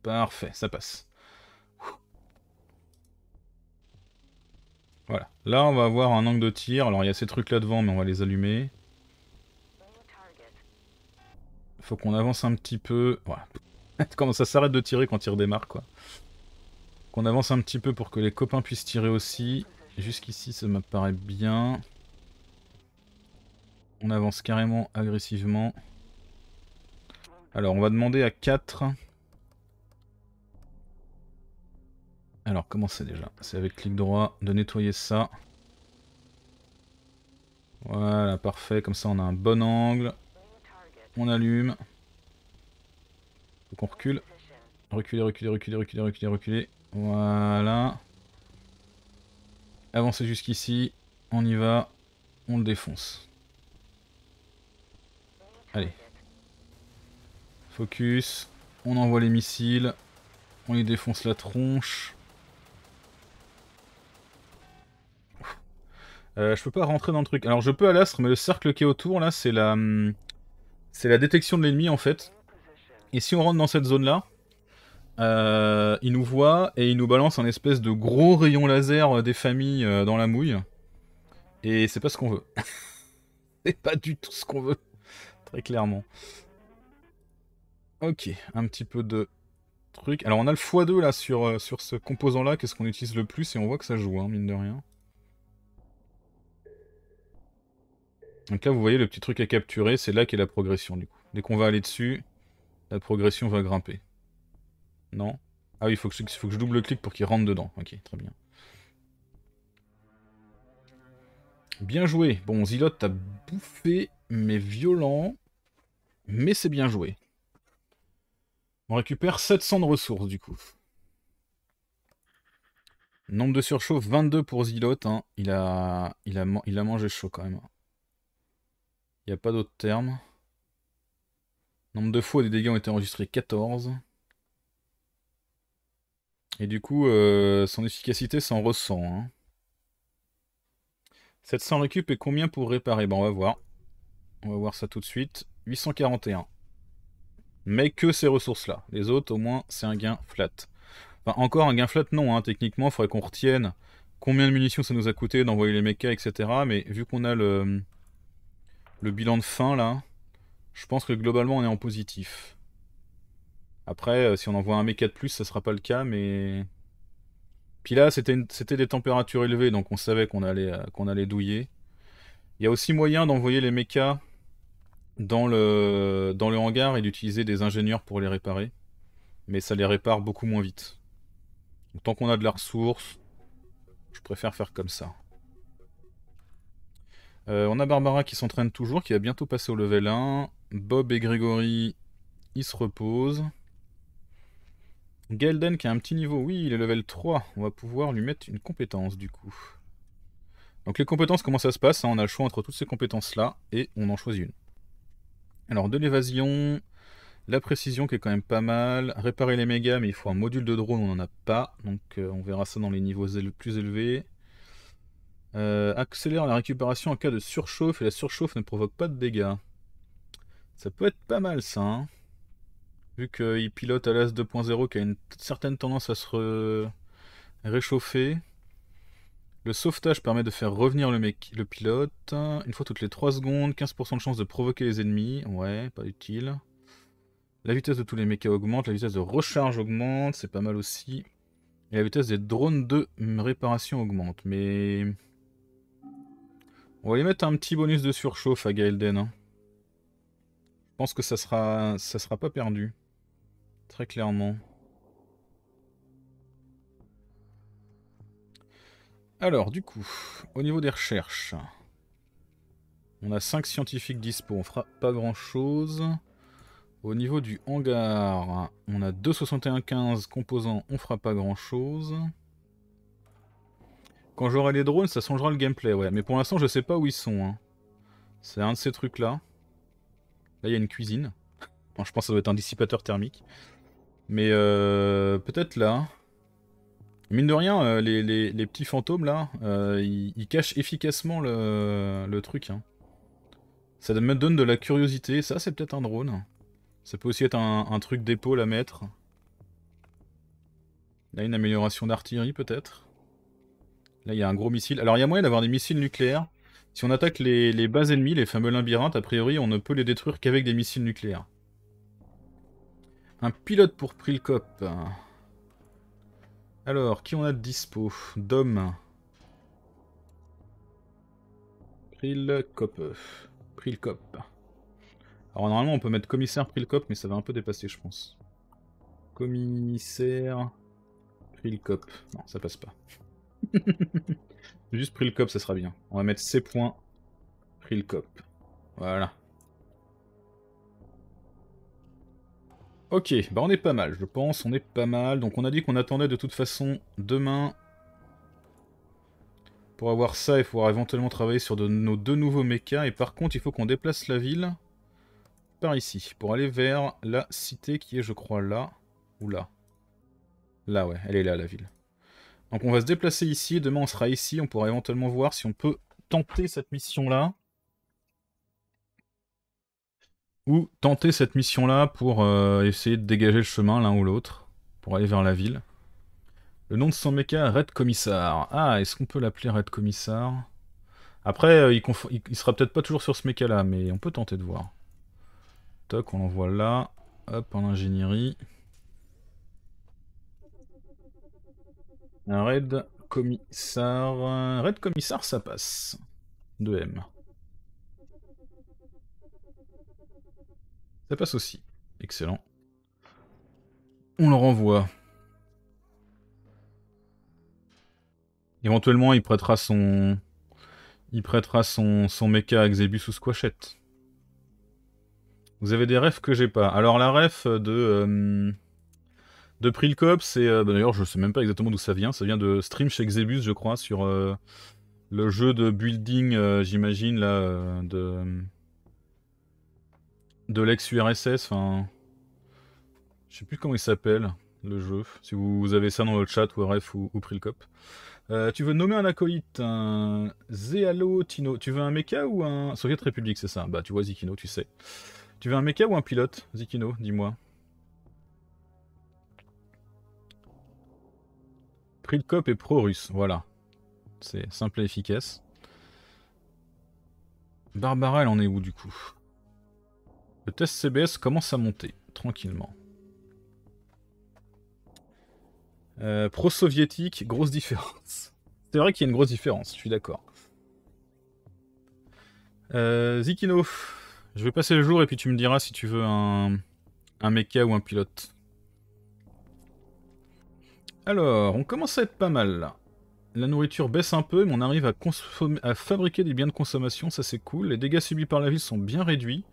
Parfait, ça passe. Voilà. Là, on va avoir un angle de tir. Alors, il y a ces trucs-là devant, mais on va les allumer. Faut qu'on avance un petit peu. <laughs> Comment ça s'arrête de tirer quand il redémarre, quoi. Qu'on avance un petit peu pour que les copains puissent tirer aussi. Jusqu'ici, ça m'apparaît bien. On avance carrément agressivement. Alors, on va demander à 4. Alors, comment c'est déjà C'est avec clic droit de nettoyer ça. Voilà, parfait. Comme ça, on a un bon angle. On allume. Faut qu'on recule. Reculer, reculer, reculer, reculer, reculer, reculer. Voilà. Avancer jusqu'ici. On y va. On le défonce. Allez, Focus. On envoie les missiles. On lui défonce la tronche. Euh, je peux pas rentrer dans le truc. Alors je peux à l'astre, mais le cercle qui est autour là, c'est la, hum, c'est la détection de l'ennemi en fait. Et si on rentre dans cette zone là, euh, il nous voit et il nous balance un espèce de gros rayon laser euh, des familles dans la mouille. Et c'est pas ce qu'on veut. <laughs> c'est pas du tout ce qu'on veut, très clairement. Ok, un petit peu de truc. Alors on a le x2 là sur, euh, sur ce composant là, qu'est-ce qu'on utilise le plus et on voit que ça joue, hein, mine de rien. Donc là vous voyez le petit truc à capturer, c'est là qu'est la progression du coup. Dès qu'on va aller dessus, la progression va grimper. Non Ah oui, il faut que, je double-clique pour qu'il rentre dedans. Ok, très bien. Bien joué. Bon, Zilote a bouffé, mais violent. Mais c'est bien joué. On récupère 700 de ressources, du coup. Nombre de surchauffe, 22 pour Zilote. Hein. Il, a, mangé chaud, quand même. Il n'y a pas d'autre terme. Nombre de fois des dégâts ont été enregistrés, 14. Et du coup, euh, son efficacité s'en ressent. 700 hein. récup et combien pour réparer ben, On va voir. On va voir ça tout de suite. 841 mais que ces ressources-là. Les autres, au moins, c'est un gain flat. Enfin, encore un gain flat, non, hein. techniquement, il faudrait qu'on retienne combien de munitions ça nous a coûté d'envoyer les mechas, etc. Mais vu qu'on a le, le bilan de fin, là, je pense que globalement, on est en positif. Après, euh, si on envoie un méca de plus, ça sera pas le cas, mais... Puis là, c'était des températures élevées, donc on savait qu'on allait, euh, qu'on allait douiller. Il y a aussi moyen d'envoyer les mechas dans le, dans le hangar et d'utiliser des ingénieurs pour les réparer. Mais ça les répare beaucoup moins vite. tant qu'on a de la ressource, je préfère faire comme ça. Euh, on a Barbara qui s'entraîne toujours, qui va bientôt passer au level 1. Bob et Grégory, ils se reposent. Gelden qui a un petit niveau, oui, il est level 3. On va pouvoir lui mettre une compétence du coup. Donc les compétences, comment ça se passe hein On a le choix entre toutes ces compétences là et on en choisit une. Alors, de l'évasion, la précision qui est quand même pas mal. Réparer les mégas, mais il faut un module de drone, on n'en a pas. Donc, euh, on verra ça dans les niveaux plus élevés. Euh, accélère la récupération en cas de surchauffe, et la surchauffe ne provoque pas de dégâts. Ça peut être pas mal, ça. Hein. Vu qu'il pilote à l'AS 2.0 qui a une certaine tendance à se réchauffer. Le sauvetage permet de faire revenir le, mec, le pilote. Une fois toutes les 3 secondes, 15% de chance de provoquer les ennemis. Ouais, pas utile. La vitesse de tous les mechas augmente, la vitesse de recharge augmente, c'est pas mal aussi. Et la vitesse des drones de réparation augmente, mais... On va lui mettre un petit bonus de surchauffe à Gaelden. Hein. Je pense que ça sera, ça sera pas perdu. Très clairement. Alors, du coup, au niveau des recherches, on a 5 scientifiques dispo, on fera pas grand-chose. Au niveau du hangar, on a 2715 composants, on fera pas grand-chose. Quand j'aurai les drones, ça changera le gameplay, ouais. Mais pour l'instant, je sais pas où ils sont. Hein. C'est un de ces trucs-là. Là, il y a une cuisine. <laughs> je pense que ça doit être un dissipateur thermique. Mais euh, peut-être là. Mine de rien, euh, les, petits fantômes là, euh, ils, cachent efficacement le, truc. Hein. Ça me donne de la curiosité. Ça, c'est peut-être un drone. Ça peut aussi être un, truc d'épaule à mettre. Là, une amélioration d'artillerie peut-être. Là, il y a un gros missile. Alors, il y a moyen d'avoir des missiles nucléaires. Si on attaque les, bases ennemies, les fameux labyrinthes, a priori, on ne peut les détruire qu'avec des missiles nucléaires. Un pilote pour Prilcop. Alors, qui on a de dispo Dom. Pril Cop, Alors normalement on peut mettre commissaire Cop mais ça va un peu dépasser je pense. Commissaire Cop, Non, ça passe pas. <laughs> Juste Cop ça sera bien. On va mettre C. Cop, Voilà. Ok, bah on est pas mal, je pense, on est pas mal. Donc on a dit qu'on attendait de toute façon demain. Pour avoir ça et pouvoir éventuellement travailler sur de, nos deux nouveaux mechas. Et par contre, il faut qu'on déplace la ville par ici. Pour aller vers la cité qui est, je crois, là. Ou là. Là, ouais, elle est là, la ville. Donc on va se déplacer ici, demain on sera ici, on pourra éventuellement voir si on peut tenter cette mission-là. ou tenter cette mission-là pour euh, essayer de dégager le chemin l'un ou l'autre, pour aller vers la ville. Le nom de son méca, Red Commissar. Ah, est-ce qu'on peut l'appeler Red Commissar Après, euh, il, sera peut-être pas toujours sur ce méca-là, mais on peut tenter de voir. Toc, on l'envoie là. Hop, en ingénierie. Un Red Commissar... Red Commissar, ça passe. 2M. Ça passe aussi. Excellent. On le renvoie. Éventuellement, il prêtera son... Il prêtera son, son mecha à Xebus ou Squashette. Vous avez des refs que j'ai pas. Alors la ref de... Euh, de Prilcop, c'est... Euh, bah, d'ailleurs, je sais même pas exactement d'où ça vient. Ça vient de stream chez Xebus, je crois, sur... Euh, le jeu de building, j'imagine, là, de de l'ex-URSS, enfin... Je sais plus comment il s'appelle, le jeu. Si vous avez ça dans le chat, ou ref ou, ou euh, tu veux nommer un acolyte, un Zéalo Tino. Tu veux un mecha ou un Soviet République, c'est ça Bah, tu vois Zikino, tu sais. Tu veux un mecha ou un pilote, Zikino Dis-moi. Prilcop est pro-russe, voilà. C'est simple et efficace. Barbara, elle en est où du coup le test CBS commence à monter, tranquillement. Euh, pro-soviétique, grosse différence. <laughs> C'est vrai qu'il y a une grosse différence, je suis d'accord. Euh, Zikino, je vais passer le jour et puis tu me diras si tu veux un, un mecha ou un pilote. Alors, on commence à être pas mal La nourriture baisse un peu, mais on arrive à, à fabriquer des biens de consommation, ça c'est cool. Les dégâts subis par la ville sont bien réduits.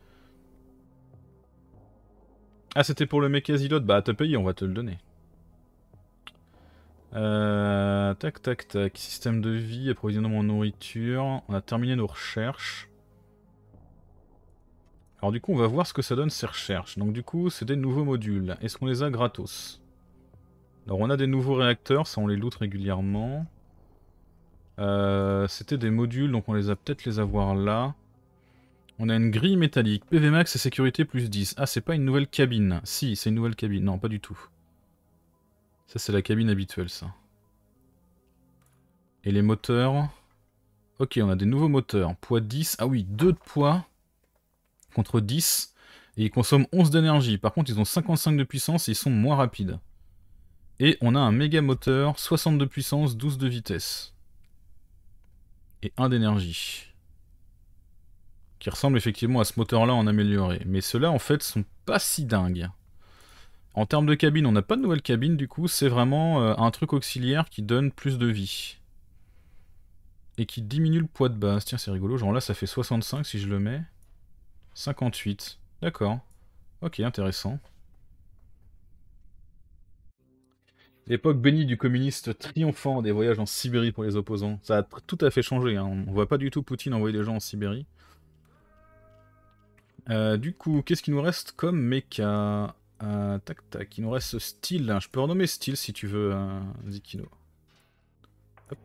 Ah, c'était pour le azilot, Bah, t'as payé, on va te le donner. Euh, tac, tac, tac. Système de vie, approvisionnement en nourriture. On a terminé nos recherches. Alors du coup, on va voir ce que ça donne ces recherches. Donc du coup, c'est des nouveaux modules. Est-ce qu'on les a gratos Alors on a des nouveaux réacteurs, ça on les loot régulièrement. Euh, c'était des modules, donc on les a peut-être les avoir là. On a une grille métallique, PV max et sécurité plus 10. Ah, c'est pas une nouvelle cabine. Si, c'est une nouvelle cabine. Non, pas du tout. Ça, c'est la cabine habituelle, ça. Et les moteurs... Ok, on a des nouveaux moteurs. Poids 10. Ah oui, 2 de poids contre 10. Et ils consomment 11 d'énergie. Par contre, ils ont 55 de puissance et ils sont moins rapides. Et on a un méga moteur, 62 de puissance, 12 de vitesse. Et 1 d'énergie qui ressemble effectivement à ce moteur-là en amélioré. Mais ceux-là, en fait, sont pas si dingues. En termes de cabine, on n'a pas de nouvelle cabine, du coup, c'est vraiment euh, un truc auxiliaire qui donne plus de vie. Et qui diminue le poids de base. Tiens, c'est rigolo, genre là, ça fait 65 si je le mets. 58, d'accord. Ok, intéressant. L'époque bénie du communiste triomphant des voyages en Sibérie pour les opposants. Ça a tout à fait changé, hein. on voit pas du tout Poutine envoyer des gens en Sibérie. Euh, du coup, qu'est-ce qu'il nous reste comme mecha euh, Tac tac, il nous reste style. Je peux renommer style si tu veux, hein, Zikino. Ah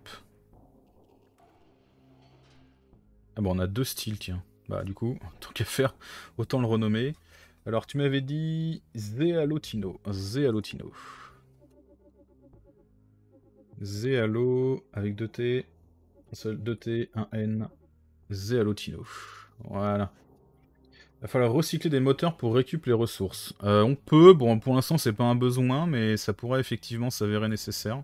bon, on a deux styles, tiens. Bah du coup, <laughs> tant qu'à faire, autant le renommer. Alors tu m'avais dit Zealotino, Zealotino. Zealo avec deux T. Seul deux T, un N. Zealotino, Voilà. Il va falloir recycler des moteurs pour récupérer les ressources. Euh, on peut, bon pour l'instant c'est pas un besoin, mais ça pourrait effectivement s'avérer nécessaire.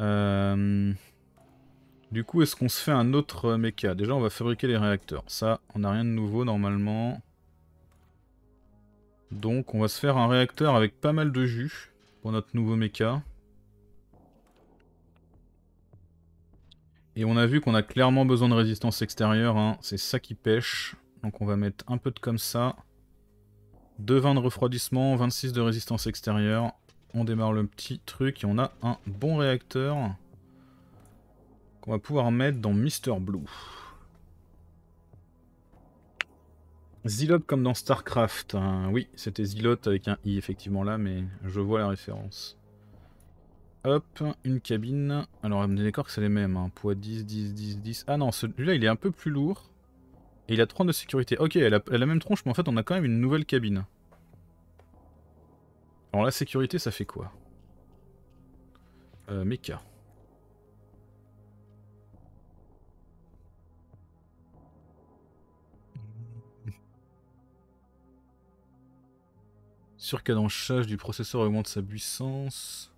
Euh, du coup, est-ce qu'on se fait un autre méca Déjà, on va fabriquer les réacteurs. Ça, on n'a rien de nouveau normalement. Donc, on va se faire un réacteur avec pas mal de jus pour notre nouveau méca. Et on a vu qu'on a clairement besoin de résistance extérieure, hein. c'est ça qui pêche. Donc on va mettre un peu de comme ça. deux vins de refroidissement, 26 de résistance extérieure. On démarre le petit truc et on a un bon réacteur qu'on va pouvoir mettre dans Mister Blue. Zilote comme dans StarCraft. Hein. oui, c'était Zilote avec un i effectivement là, mais je vois la référence. Hop, une cabine. Alors, on est d'accord que c'est les mêmes. Hein. Poids 10, 10, 10, 10. Ah non, celui-là, il est un peu plus lourd. Et il a 3 de sécurité. Ok, elle a, la même tronche, mais en fait, on a quand même une nouvelle cabine. Alors, la sécurité, ça fait quoi euh, Mecha. Surcadenchage du processeur augmente sa puissance.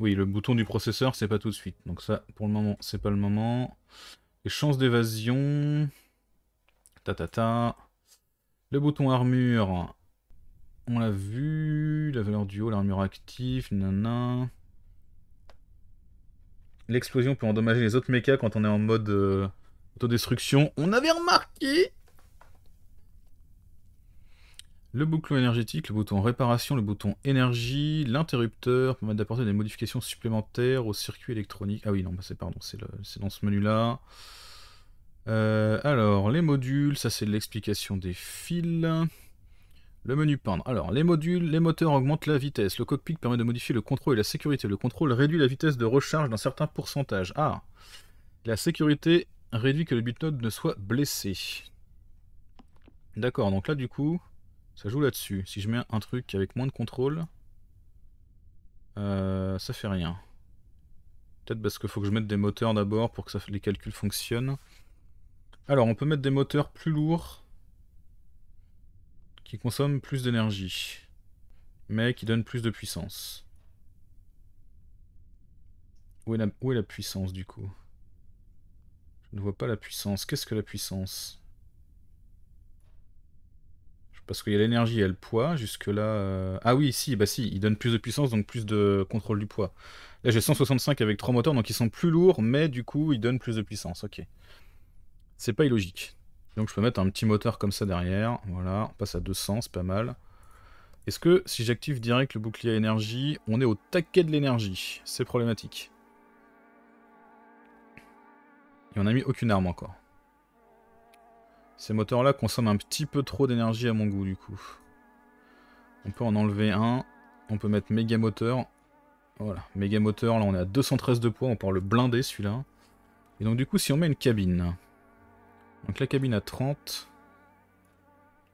Oui, le bouton du processeur, c'est pas tout de suite. Donc ça, pour le moment, c'est pas le moment. Les chances d'évasion... Ta ta ta. Le bouton armure, on l'a vu. La valeur du haut, l'armure active, nana. L'explosion peut endommager les autres mechas quand on est en mode euh, autodestruction. On avait remarqué le bouclon énergétique, le bouton réparation, le bouton énergie, l'interrupteur permet d'apporter des modifications supplémentaires au circuit électronique. Ah oui, non, bah c'est pardon, c'est dans ce menu-là. Euh, alors, les modules, ça c'est l'explication des fils. Le menu peindre. Alors, les modules, les moteurs augmentent la vitesse. Le cockpit permet de modifier le contrôle et la sécurité. Le contrôle réduit la vitesse de recharge d'un certain pourcentage. Ah La sécurité réduit que le bitnode ne soit blessé. D'accord, donc là du coup... Ça joue là-dessus. Si je mets un truc avec moins de contrôle, euh, ça fait rien. Peut-être parce qu'il faut que je mette des moteurs d'abord pour que ça, les calculs fonctionnent. Alors, on peut mettre des moteurs plus lourds qui consomment plus d'énergie, mais qui donnent plus de puissance. où est la puissance du coup Je ne vois pas la puissance. Qu'est-ce que la puissance parce qu'il y a l'énergie et le poids, jusque-là... Euh, ah oui, si, bah si, il donne plus de puissance, donc plus de contrôle du poids. Là, j'ai 165 avec 3 moteurs, donc ils sont plus lourds, mais du coup, ils donnent plus de puissance, ok. C'est pas illogique. Donc je peux mettre un petit moteur comme ça derrière, voilà, on passe à 200, c'est pas mal. Est-ce que si j'active direct le bouclier à énergie, on est au taquet de l'énergie C'est problématique. Et on n'a mis aucune arme encore. Ces moteurs-là consomment un petit peu trop d'énergie à mon goût, du coup. On peut en enlever un. On peut mettre méga moteur. Voilà, méga moteur, là on est à 213 de poids, on part le blinder celui-là. Et donc du coup, si on met une cabine... Donc la cabine à 30...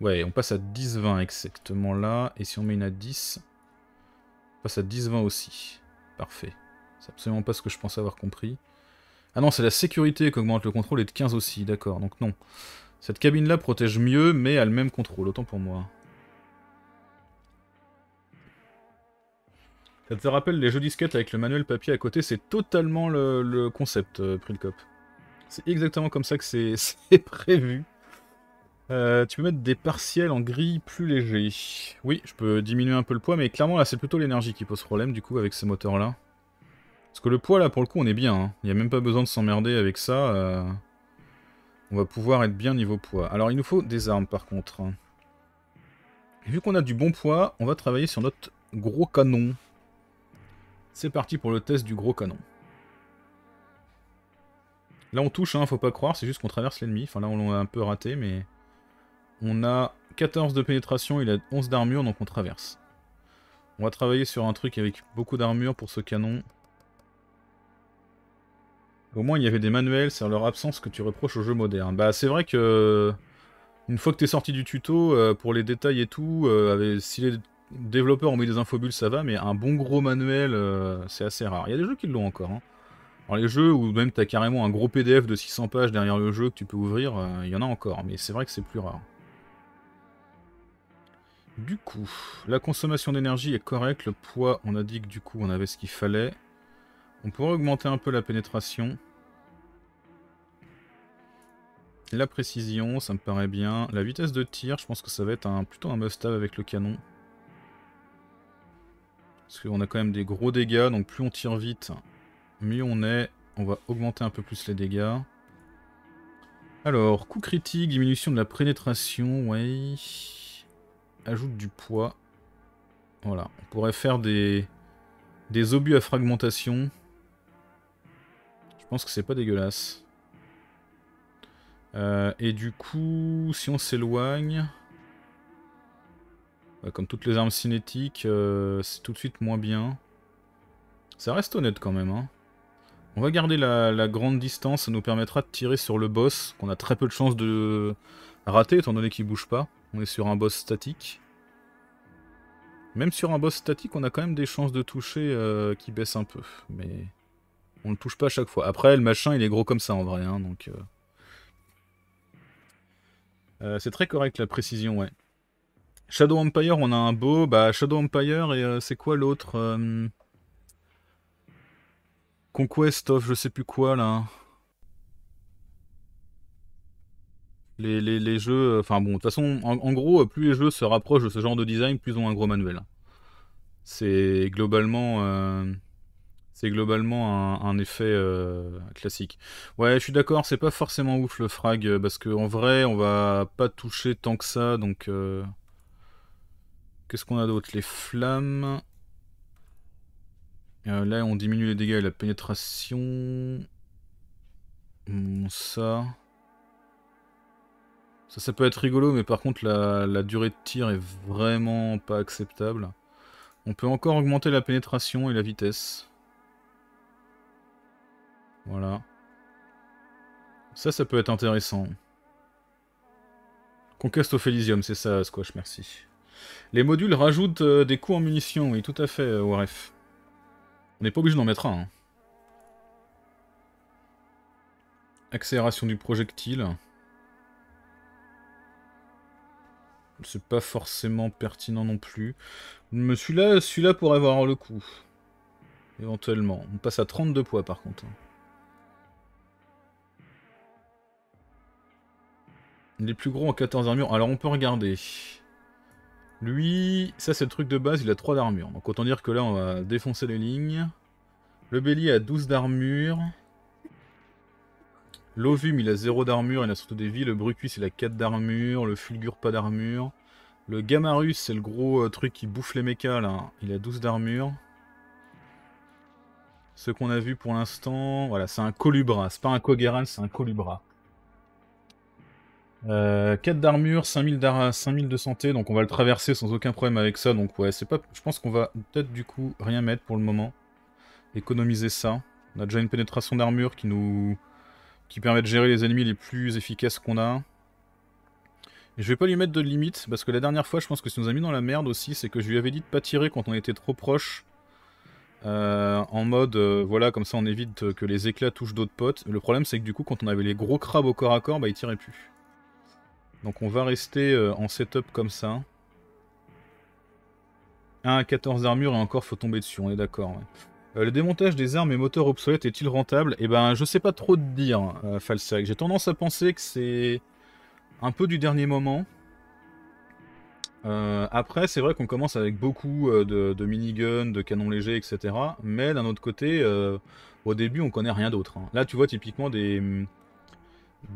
Ouais, on passe à 10-20 exactement là. Et si on met une à 10... On passe à 10-20 aussi. Parfait. C'est absolument pas ce que je pensais avoir compris. Ah non, c'est la sécurité qui augmente le contrôle et de 15 aussi, d'accord. Donc non. Cette cabine-là protège mieux, mais a le même contrôle, autant pour moi. Ça te rappelle les jeux disquettes avec le manuel papier à côté, c'est totalement le, concept, euh, Prilkop. C'est exactement comme ça que c'est <laughs> prévu. Euh, tu peux mettre des partiels en gris plus légers. Oui, je peux diminuer un peu le poids, mais clairement là c'est plutôt l'énergie qui pose problème du coup avec ces moteurs là. Parce que le poids là pour le coup on est bien, hein. il n'y a même pas besoin de s'emmerder avec ça. Euh. On va pouvoir être bien niveau poids. Alors il nous faut des armes par contre. vu qu'on a du bon poids, on va travailler sur notre gros canon. C'est parti pour le test du gros canon. Là on touche, hein, faut pas croire, c'est juste qu'on traverse l'ennemi. Enfin là on l'a un peu raté, mais... On a 14 de pénétration, il a 11 d'armure, donc on traverse. On va travailler sur un truc avec beaucoup d'armure pour ce canon. Au moins, il y avait des manuels c'est leur absence que tu reproches aux jeux modernes. Bah, c'est vrai que... Euh, une fois que t'es sorti du tuto, euh, pour les détails et tout, euh, si les développeurs ont mis des infobules, ça va, mais un bon gros manuel, c'est assez rare. Il y a des jeux qui l'ont encore. Hein. Alors les jeux où même t'as carrément un gros PDF de 600 pages derrière le jeu que tu peux ouvrir, il y en a encore, mais c'est vrai que c'est plus rare. Du coup, la consommation d'énergie est correcte, le poids, on a dit que du coup on avait ce qu'il fallait. On pourrait augmenter un peu la pénétration. La précision, ça me paraît bien. La vitesse de tir, je pense que ça va être un, plutôt un must-have avec le canon. Parce qu'on a quand même des gros dégâts, donc plus on tire vite, mieux on est. On va augmenter un peu plus les dégâts. Alors, coup critique, diminution de la pénétration, ouais. Ajoute du poids. Voilà, on pourrait faire des, des obus à fragmentation que c'est pas dégueulasse. Euh, et du coup, si on s'éloigne... Bah, comme toutes les armes cinétiques, euh, c'est tout de suite moins bien. Ça reste honnête quand même. Hein. On va garder la, grande distance, ça nous permettra de tirer sur le boss, qu'on a très peu de chances de rater, étant donné qu'il bouge pas. On est sur un boss statique. Même sur un boss statique, on a quand même des chances de toucher euh, qui baissent un peu. Mais on le touche pas à chaque fois. Après, le machin, il est gros comme ça en vrai, hein, donc. Euh. Euh, c'est très correct la précision, ouais. Shadow Empire, on a un beau. Bah, Shadow Empire, et euh, c'est quoi l'autre Conquest of je sais plus quoi là. Les, jeux. Enfin bon, de toute façon, en, gros, plus les jeux se rapprochent de ce genre de design, plus ils ont un gros manuel. C'est globalement globalement un, effet euh, classique. Ouais, je suis d'accord, c'est pas forcément ouf le frag, euh, parce qu'en vrai, on va pas toucher tant que ça, donc... Euh, qu'est-ce qu'on a d'autre Les flammes... là, on diminue les dégâts et la pénétration... Hmm, ça... Ça, ça peut être rigolo, mais par contre, la durée de tir est vraiment pas acceptable. On peut encore augmenter la pénétration et la vitesse. Voilà. Ça, ça peut être intéressant. Conquest au Elysium, c'est ça, Squash, merci. Les modules rajoutent euh, des coups en munitions, oui, tout à fait, euh, ORF. On n'est pas obligé d'en mettre un. Hein. Accélération du projectile. C'est pas forcément pertinent non plus. Mais celui-là, là pourrait avoir le coup. Éventuellement. On passe à 32 poids par contre. Hein. Les plus gros en 14 armures. Alors on peut regarder. Lui, ça c'est le truc de base, il a 3 d'armure. Donc autant dire que là on va défoncer les lignes. Le bélier a 12 d'armure. L'ovum il a 0 d'armure, il a surtout des vies. Le brucus il a 4 d'armure. Le fulgur pas d'armure. Le gamarus c'est le gros euh, truc qui bouffe les mechas là. Il a 12 d'armure. Ce qu'on a vu pour l'instant, voilà, c'est un colubra. C'est pas un Kogeral, c'est un colubra. 4 euh, d'armure, 5000, de santé, donc on va le traverser sans aucun problème avec ça. Donc ouais, c'est pas, je pense qu'on va peut-être du coup rien mettre pour le moment. Économiser ça. On a déjà une pénétration d'armure qui nous... qui permet de gérer les ennemis les plus efficaces qu'on a. je vais pas lui mettre de limite, parce que la dernière fois, je pense que ce qui nous a mis dans la merde aussi, c'est que je lui avais dit de pas tirer quand on était trop proche. Euh, en mode, euh, voilà, comme ça on évite que les éclats touchent d'autres potes. Le problème, c'est que du coup, quand on avait les gros crabes au corps à corps, bah ils tiraient plus. Donc on va rester euh, en setup comme ça. 1 à 14 armures et encore faut tomber dessus, on est d'accord. Euh, le démontage des armes et moteurs obsolètes est-il rentable Eh ben je sais pas trop te dire, euh, Falsec, J'ai tendance à penser que c'est un peu du dernier moment. après, c'est vrai qu'on commence avec beaucoup de, miniguns, de canons légers, etc. Mais d'un autre côté, au début, on connaît rien d'autre. Hein. Là, tu vois typiquement des,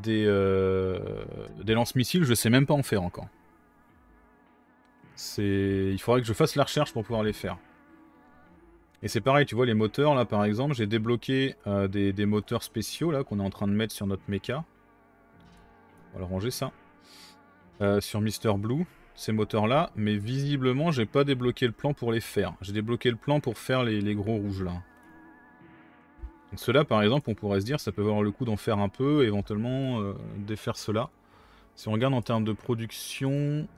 des, euh, des lance-missiles, je sais même pas en faire encore. C'est, il faudrait que je fasse la recherche pour pouvoir les faire. Et c'est pareil, tu vois les moteurs là par exemple, j'ai débloqué euh, des, moteurs spéciaux là qu'on est en train de mettre sur notre méca. On va le ranger ça. Euh, sur Mister Blue, ces moteurs là, mais visiblement j'ai pas débloqué le plan pour les faire. J'ai débloqué le plan pour faire les, les gros rouges là. Donc cela, par exemple, on pourrait se dire, ça peut avoir le coup d'en faire un peu, éventuellement euh, défaire cela. Si on regarde en termes de production,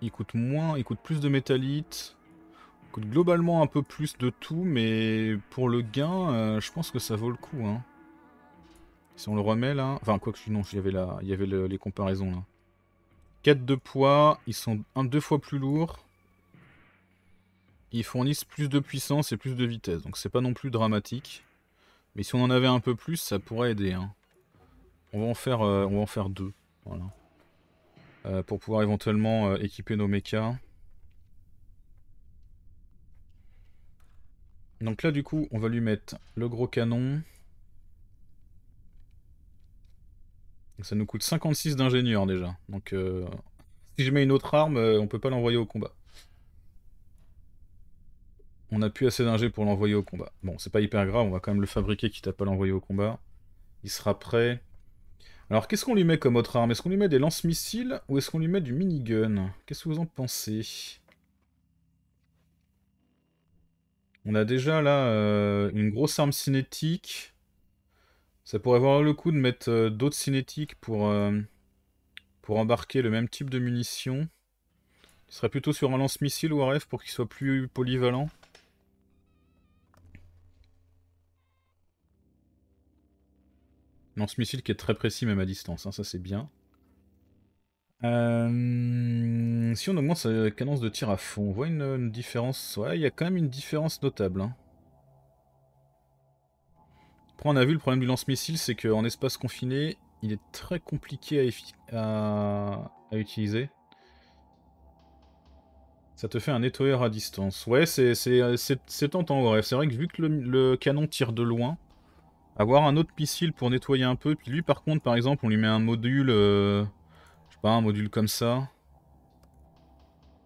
il coûte moins, il coûte plus de métallite, il coûte globalement un peu plus de tout, mais pour le gain, euh, je pense que ça vaut le coup. Hein. Si on le remet là, enfin quoi que non, il y avait, il y avait les comparaisons là. 4 de poids, ils sont deux fois plus lourds ils fournissent plus de puissance et plus de vitesse, donc c'est pas non plus dramatique. Mais si on en avait un peu plus, ça pourrait aider. Hein. On, va en faire, euh, on en faire deux, voilà. Euh, pour pouvoir éventuellement euh, équiper nos mechas. Donc là, du coup, on va lui mettre le gros canon. ça nous coûte 56 d'ingénieur déjà. Donc si je mets une autre arme, on peut pas l'envoyer au combat. On a plus assez d'ingé pour l'envoyer au combat. Bon, c'est pas hyper grave, on va quand même le fabriquer quitte à pas l'envoyer au combat. Il sera prêt. Alors, qu'est-ce qu'on lui met comme autre arme Est-ce qu'on lui met des lance-missiles ou est-ce qu'on lui met du minigun Qu'est-ce que vous en pensez On a déjà là euh, une grosse arme cinétique. Ça pourrait avoir le coup de mettre euh, d'autres cinétiques pour, euh, pour embarquer le même type de munitions. Il serait plutôt sur un lance-missile ou un RF pour qu'il soit plus polyvalent. Lance-missile qui est très précis même à distance, hein, ça c'est bien. Euh, si on augmente sa cadence de tir à fond, on voit une, différence. Ouais, il y a quand même une différence notable. Hein. Après, on a vu le problème du lance-missile, c'est qu'en espace confiné, il est très compliqué à, utiliser. Ça te fait un nettoyeur à distance. Ouais, c'est euh, tentant, ouais. C'est vrai que vu que le canon tire de loin, avoir un autre missile pour nettoyer un peu. Puis lui, par contre, par exemple, on lui met un module... Euh, je sais pas, un module comme ça.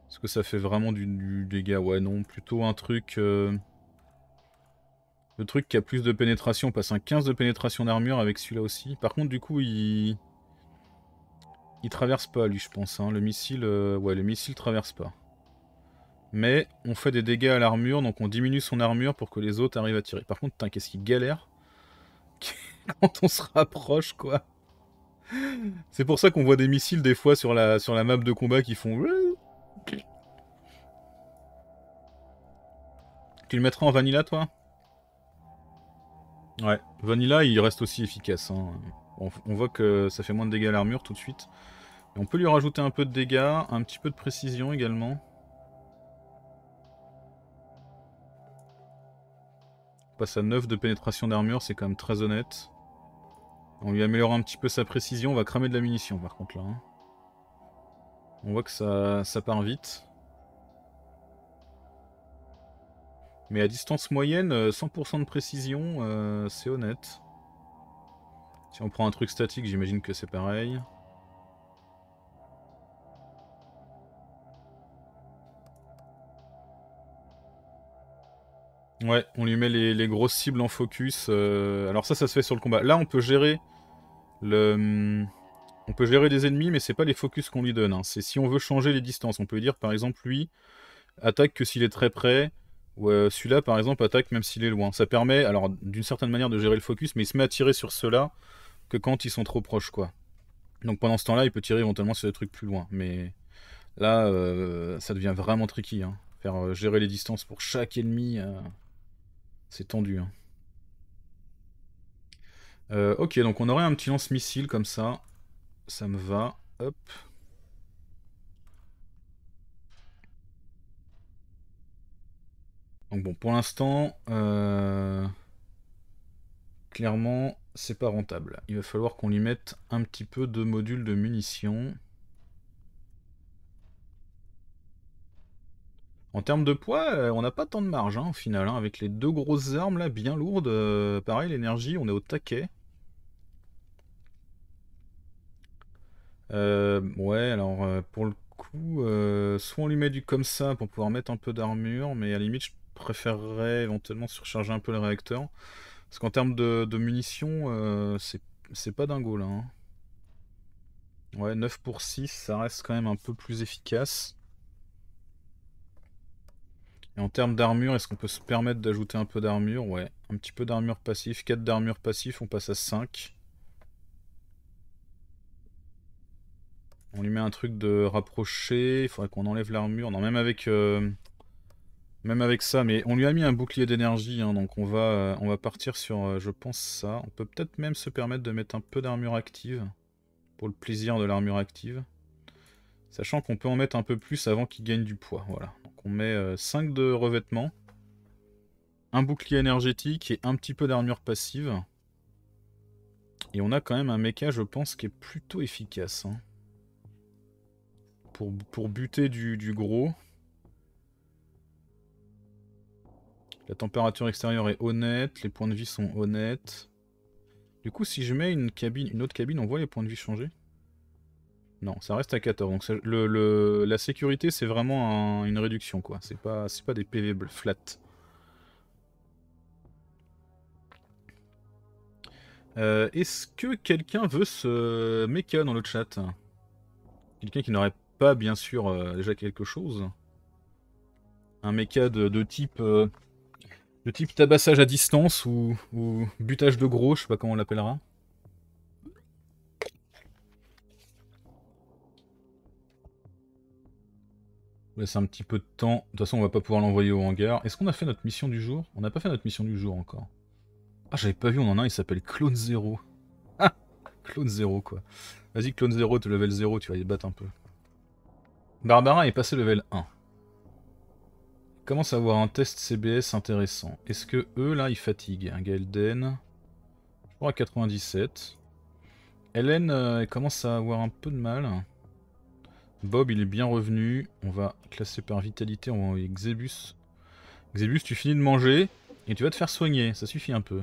Est-ce que ça fait vraiment du, dégât Ouais, non. Plutôt un truc... Euh, le truc qui a plus de pénétration. On passe un 15 de pénétration d'armure avec celui-là aussi. Par contre, du coup, il... Il traverse pas, lui, je pense. Hein. Le missile... Euh, ouais, le missile traverse pas. Mais on fait des dégâts à l'armure, donc on diminue son armure pour que les autres arrivent à tirer. Par contre, qu'est-ce qu'il galère <laughs> quand on se rapproche, quoi. C'est pour ça qu'on voit des missiles des fois sur la, sur la map de combat qui font. Tu le mettras en vanilla, toi Ouais, vanilla, il reste aussi efficace. Hein. On, voit que ça fait moins de dégâts à l'armure tout de suite. Et on peut lui rajouter un peu de dégâts, un petit peu de précision également. On passe à 9 de pénétration d'armure, c'est quand même très honnête. On lui améliore un petit peu sa précision, on va cramer de la munition par contre là. Hein. On voit que ça, ça part vite. Mais à distance moyenne, 100% euh, de précision, euh, c'est honnête. Si on prend un truc statique, j'imagine que c'est pareil. Ouais, on lui met les, grosses cibles en focus. Euh, alors ça, ça se fait sur le combat. Là, on peut gérer le... Hmm, on peut gérer des ennemis, mais c'est pas les focus qu'on lui donne. Hein. C'est si on veut changer les distances. On peut dire, par exemple, lui, attaque que s'il est très près, ou euh, celui-là, par exemple, attaque même s'il est loin. Ça permet, alors, d'une certaine manière de gérer le focus, mais il se met à tirer sur ceux-là que quand ils sont trop proches, quoi. Donc pendant ce temps-là, il peut tirer éventuellement sur des trucs plus loin. Mais là, euh, ça devient vraiment tricky. Hein. Faire euh, gérer les distances pour chaque ennemi, c'est tendu. Hein. Euh, ok, donc on aurait un petit lance-missile comme ça. Ça me va. Donc bon, pour l'instant, euh, clairement, c'est pas rentable. Il va falloir qu'on lui mette un petit peu de modules de munitions. En termes de poids, euh, on n'a pas tant de marge hein, au final. Hein, avec les deux grosses armes là, bien lourdes, euh, pareil, l'énergie, on est au taquet. Euh, ouais, alors pour le coup, soit on lui met du comme ça pour pouvoir mettre un peu d'armure, mais à limite, je préférerais éventuellement surcharger un peu le réacteur. Parce qu'en termes de, munitions, c'est pas dingo là. Hein. Ouais, 9 pour 6, ça reste quand même un peu plus efficace en termes d'armure, est-ce qu'on peut se permettre d'ajouter un peu d'armure Ouais, un petit peu d'armure passive, 4 d'armure passive, on passe à 5. On lui met un truc de rapproché. Il faudrait qu'on enlève l'armure. Non, même avec... Euh, même avec ça, mais on lui a mis un bouclier d'énergie, hein, donc on va, on va partir sur, euh, je pense, ça. On peut peut-être même se permettre de mettre un peu d'armure active, pour le plaisir de l'armure active. Sachant qu'on peut en mettre un peu plus avant qu'il gagne du poids. Voilà. Donc on met 5 euh, de revêtement, un bouclier énergétique et un petit peu d'armure passive. Et on a quand même un mecha, je pense, qui est plutôt efficace. Hein. Pour, buter du, gros. La température extérieure est honnête, les points de vie sont honnêtes. Du coup, si je mets une cabine, une autre cabine, on voit les points de vie changer non, ça reste à 14. Donc la sécurité, c'est vraiment une réduction, quoi. C'est pas, pas des PV flat. Euh, est-ce que quelqu'un veut ce méca dans le chat Quelqu'un qui n'aurait pas, bien sûr, euh, déjà quelque chose Un méca de, type... Euh, de type tabassage à distance ou, ou butage de gros, je sais pas comment on l'appellera. laisse un petit peu de temps. De toute façon, on va pas pouvoir l'envoyer au hangar. Est-ce qu'on a fait notre mission du jour On n'a pas fait notre mission du jour encore. Ah, j'avais pas vu, on en a un, il s'appelle Clone Zero. <laughs> Ah Clone 0 quoi. Vas-y, Clone Zero, te level 0, tu vas y battre un peu. Barbara est passé level 1. Commence à avoir un test CBS intéressant. Est-ce que eux, là, ils fatiguent Un Galden. Je crois à 97. Hélène, euh, elle commence à avoir un peu de mal. Bob, il est bien revenu. On va classer par vitalité. On va envoyer Xebus. Xebus, tu finis de manger et tu vas te faire soigner. Ça suffit un peu.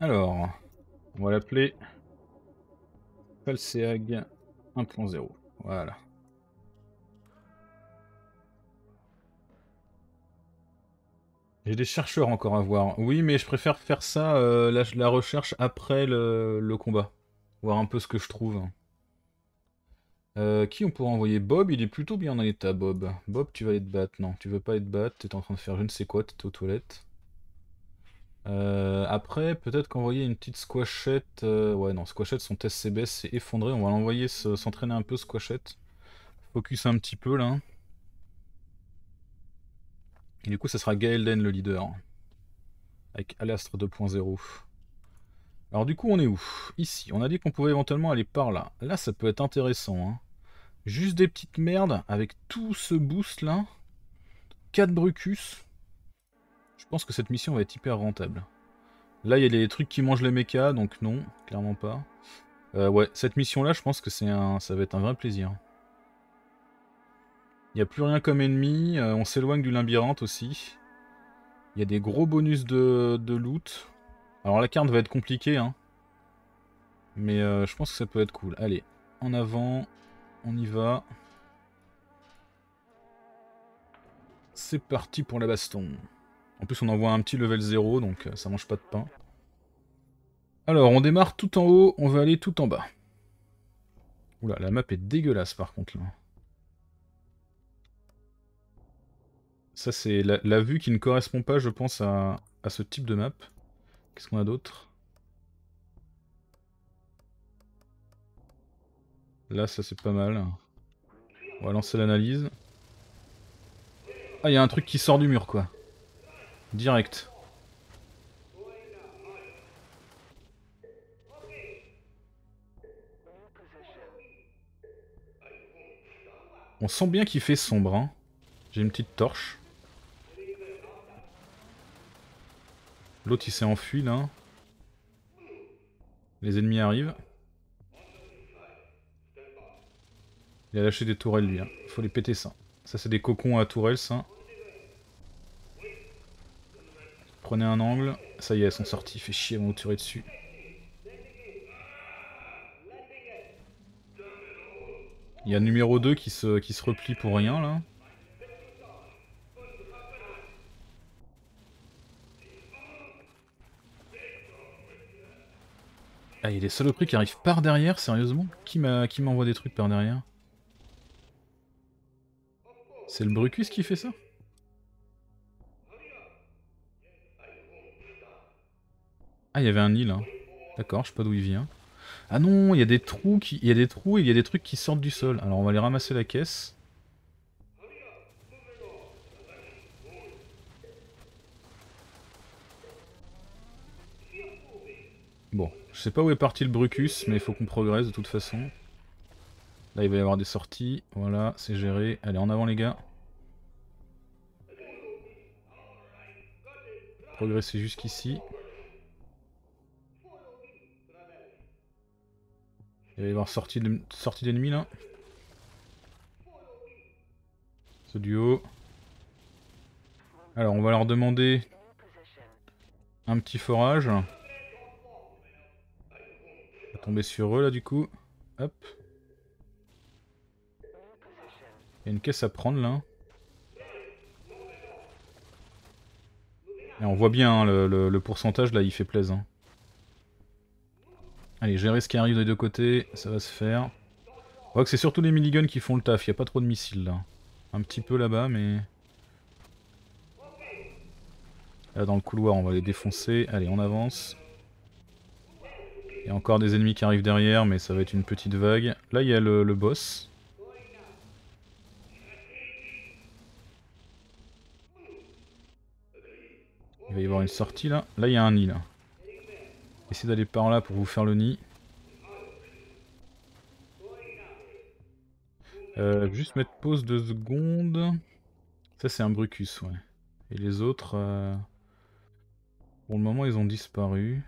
Alors, on va l'appeler Falseag 1.0. Voilà. J'ai des chercheurs encore à voir. Oui, mais je préfère faire ça, euh, la, recherche après le combat. Voir un peu ce que je trouve. Euh, qui on pourrait envoyer Bob, il est plutôt bien en état, Bob. Bob, tu vas aller te battre. Non, tu veux pas aller te battre, t'es en train de faire je ne sais quoi, t'es aux toilettes. Euh, après, peut-être qu'envoyer une petite squashette... Euh, ouais, non, squashette, son test CBS s'est effondré. On va l'envoyer s'entraîner un peu, squashette. Focus un petit peu, là. Et du coup, ça sera Gaelden, le leader. Avec Alastre 2.0. Alors du coup, on est où Ici. On a dit qu'on pouvait éventuellement aller par là. Là, ça peut être intéressant. Hein. Juste des petites merdes avec tout ce boost là. 4 Brucus. Je pense que cette mission va être hyper rentable. Là, il y a les trucs qui mangent les mechas, donc non, clairement pas. Euh, ouais, cette mission-là, je pense que ça va être un vrai plaisir. Il n'y a plus rien comme ennemi, euh, on s'éloigne du labyrinthe aussi. Il y a des gros bonus de, de loot. Alors la carte va être compliquée, hein. Mais euh, je pense que ça peut être cool. Allez, en avant, on y va. C'est parti pour la baston. En plus, on envoie un petit level 0, donc euh, ça mange pas de pain. Alors, on démarre tout en haut, on va aller tout en bas. Oula, la map est dégueulasse par contre là. Ça c'est la, vue qui ne correspond pas je pense à ce type de map. Qu'est-ce qu'on a d'autre Là, ça c'est pas mal. On va lancer l'analyse. Ah, il y a un truc qui sort du mur, quoi. Direct. On sent bien qu'il fait sombre. Hein. J'ai une petite torche. L'autre il s'est enfui là. Les ennemis arrivent. Il a lâché des tourelles lui. Hein. Faut les péter ça. Ça c'est des cocons à tourelles ça. Prenez un angle. Ça y est, ils sont sorties. Fait chier, à vont dessus. Il y a numéro 2 qui se, qui se replie pour rien là. Ah, il y a des saloperies qui arrivent par derrière, sérieusement Qui m'envoie des trucs par derrière C'est le Brucus qui fait ça Ah, il y avait un nid hein. là. D'accord, je sais pas d'où il vient. Ah non, il y a des trous qui, il y a des trous et il y a des trucs qui sortent du sol. Alors on va aller ramasser la caisse. je sais pas où est parti le Brucus, mais il faut qu'on progresse de toute façon. Là, il va y avoir des sorties. Voilà, c'est géré. Allez, en avant les gars. Progresser jusqu'ici. Il va y avoir sortie d'ennemis là. Ce duo. Alors, on va leur demander un petit forage tomber sur eux là du coup. Hop. Il y a une caisse à prendre là. Et on voit bien hein, le, pourcentage là, il fait plaisir Allez, gérer ce qui arrive des deux côtés, ça va se faire. On voit que c'est surtout les miniguns qui font le taf, il n'y a pas trop de missiles là. Un petit peu là-bas, mais... Là dans le couloir, on va les défoncer. Allez, on avance. Il y a encore des ennemis qui arrivent derrière, mais ça va être une petite vague. Là, il y a le, boss. Il va y avoir une sortie là. Là, il y a un nid là. Essayez d'aller par là pour vous faire le nid. Euh, juste mettre pause deux secondes. Ça, c'est un Brucus, ouais. Et les autres, euh, pour le moment, ils ont disparu.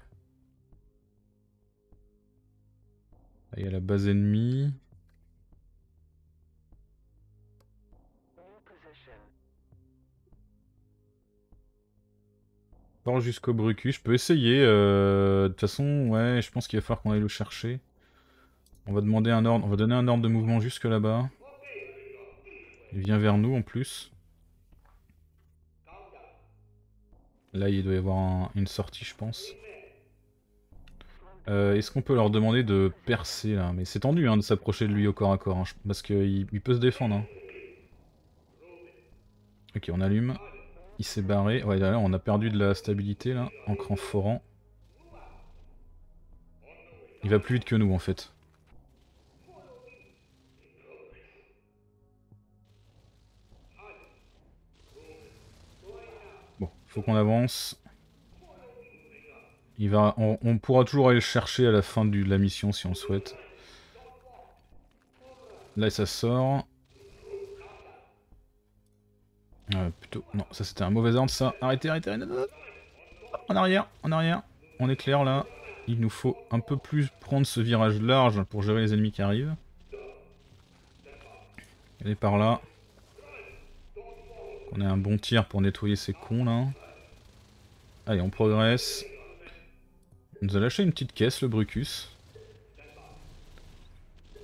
Là, ah, il y a la base ennemie. jusqu'au Brucu. Je peux essayer. Euh, de toute façon, ouais, je pense qu'il va falloir qu'on aille le chercher. On va demander un ordre. On va donner un ordre de mouvement jusque là-bas. Il vient vers nous en plus. Là, il doit y avoir une sortie, je pense. Euh, est-ce qu'on peut leur demander de percer là Mais c'est tendu hein, de s'approcher de lui au corps à corps, hein, parce qu'il peut se défendre. Hein. Ok, on allume. Il s'est barré. Ouais, là, on a perdu de la stabilité là, en forant. Il va plus vite que nous en fait. Bon, faut qu'on avance va, on, pourra toujours aller le chercher à la fin de la mission si on souhaite. Là, ça sort. Euh, plutôt... Non, ça c'était un mauvais ordre, ça. Arrêtez, arrêtez, arrêtez. En arrière, en arrière. On est clair, là. Il nous faut un peu plus prendre ce virage large pour gérer les ennemis qui arrivent. Allez par là. On a un bon tir pour nettoyer ces cons, là. Allez, on progresse. On nous a lâché une petite caisse, le Brucus.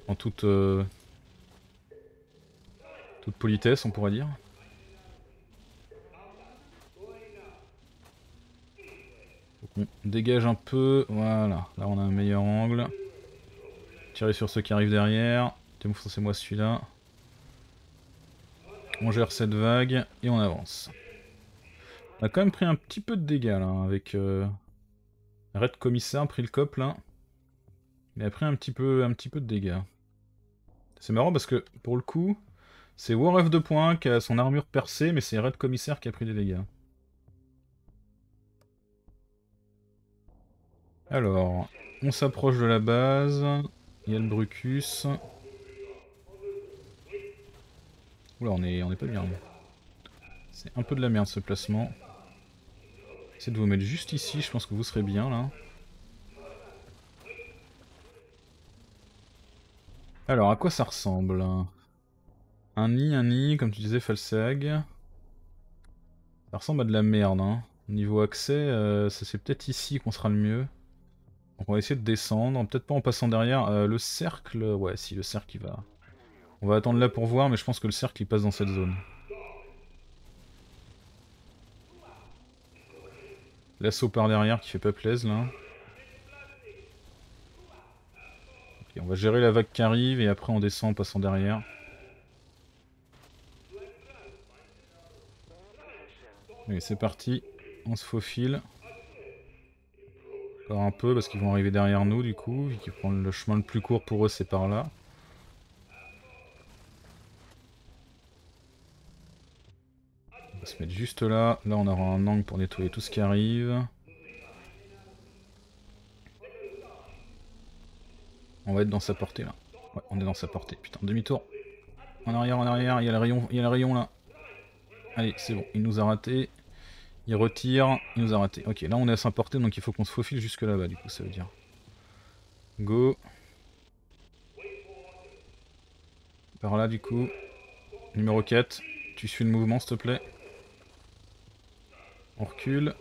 En toute... Euh, toute politesse, on pourrait dire. on dégage un peu. Voilà, là on a un meilleur angle. Tirer sur ceux qui arrivent derrière. c'est moi celui-là. On gère cette vague et on avance. On a quand même pris un petit peu de dégâts là avec... Euh, Red commissaire, a pris le cop là. Il a pris un petit peu, un petit peu de dégâts. C'est marrant parce que pour le coup, c'est Warf de points qui a son armure percée, mais c'est Red Commissaire qui a pris des dégâts. Alors, on s'approche de la base. Il y a le Brucus. Oula, on est, on est pas bien. C'est un peu de la merde ce placement. Essayez de vous mettre juste ici, je pense que vous serez bien là. Alors, à quoi ça ressemble hein Un nid, un nid, comme tu disais, falseg. Ça ressemble à de la merde, hein. Niveau accès, euh, c'est peut-être ici qu'on sera le mieux. Donc on va essayer de descendre, peut-être pas en passant derrière. Euh, le cercle, ouais, si, le cercle, il va... On va attendre là pour voir, mais je pense que le cercle, il passe dans cette zone. L'assaut par derrière qui fait pas plaise là. on va gérer la vague qui arrive et après on descend en passant derrière. c'est parti, on se faufile. Encore un peu parce qu'ils vont arriver derrière nous du coup, prennent le chemin le plus court pour eux c'est par là. va être juste là. Là, on aura un angle pour nettoyer tout ce qui arrive. On va être dans sa portée, là. Ouais, on est dans sa portée. Putain, demi-tour. En arrière, en arrière, il y a le rayon, il y a le rayon, là. Allez, c'est bon, il nous a raté. Il retire, il nous a raté. Ok, là on est à sa portée, donc il faut qu'on se faufile jusque là-bas, du coup, ça veut dire. Go. Par là, du coup. Numéro 4, tu suis le mouvement, s'il te plaît. On recule.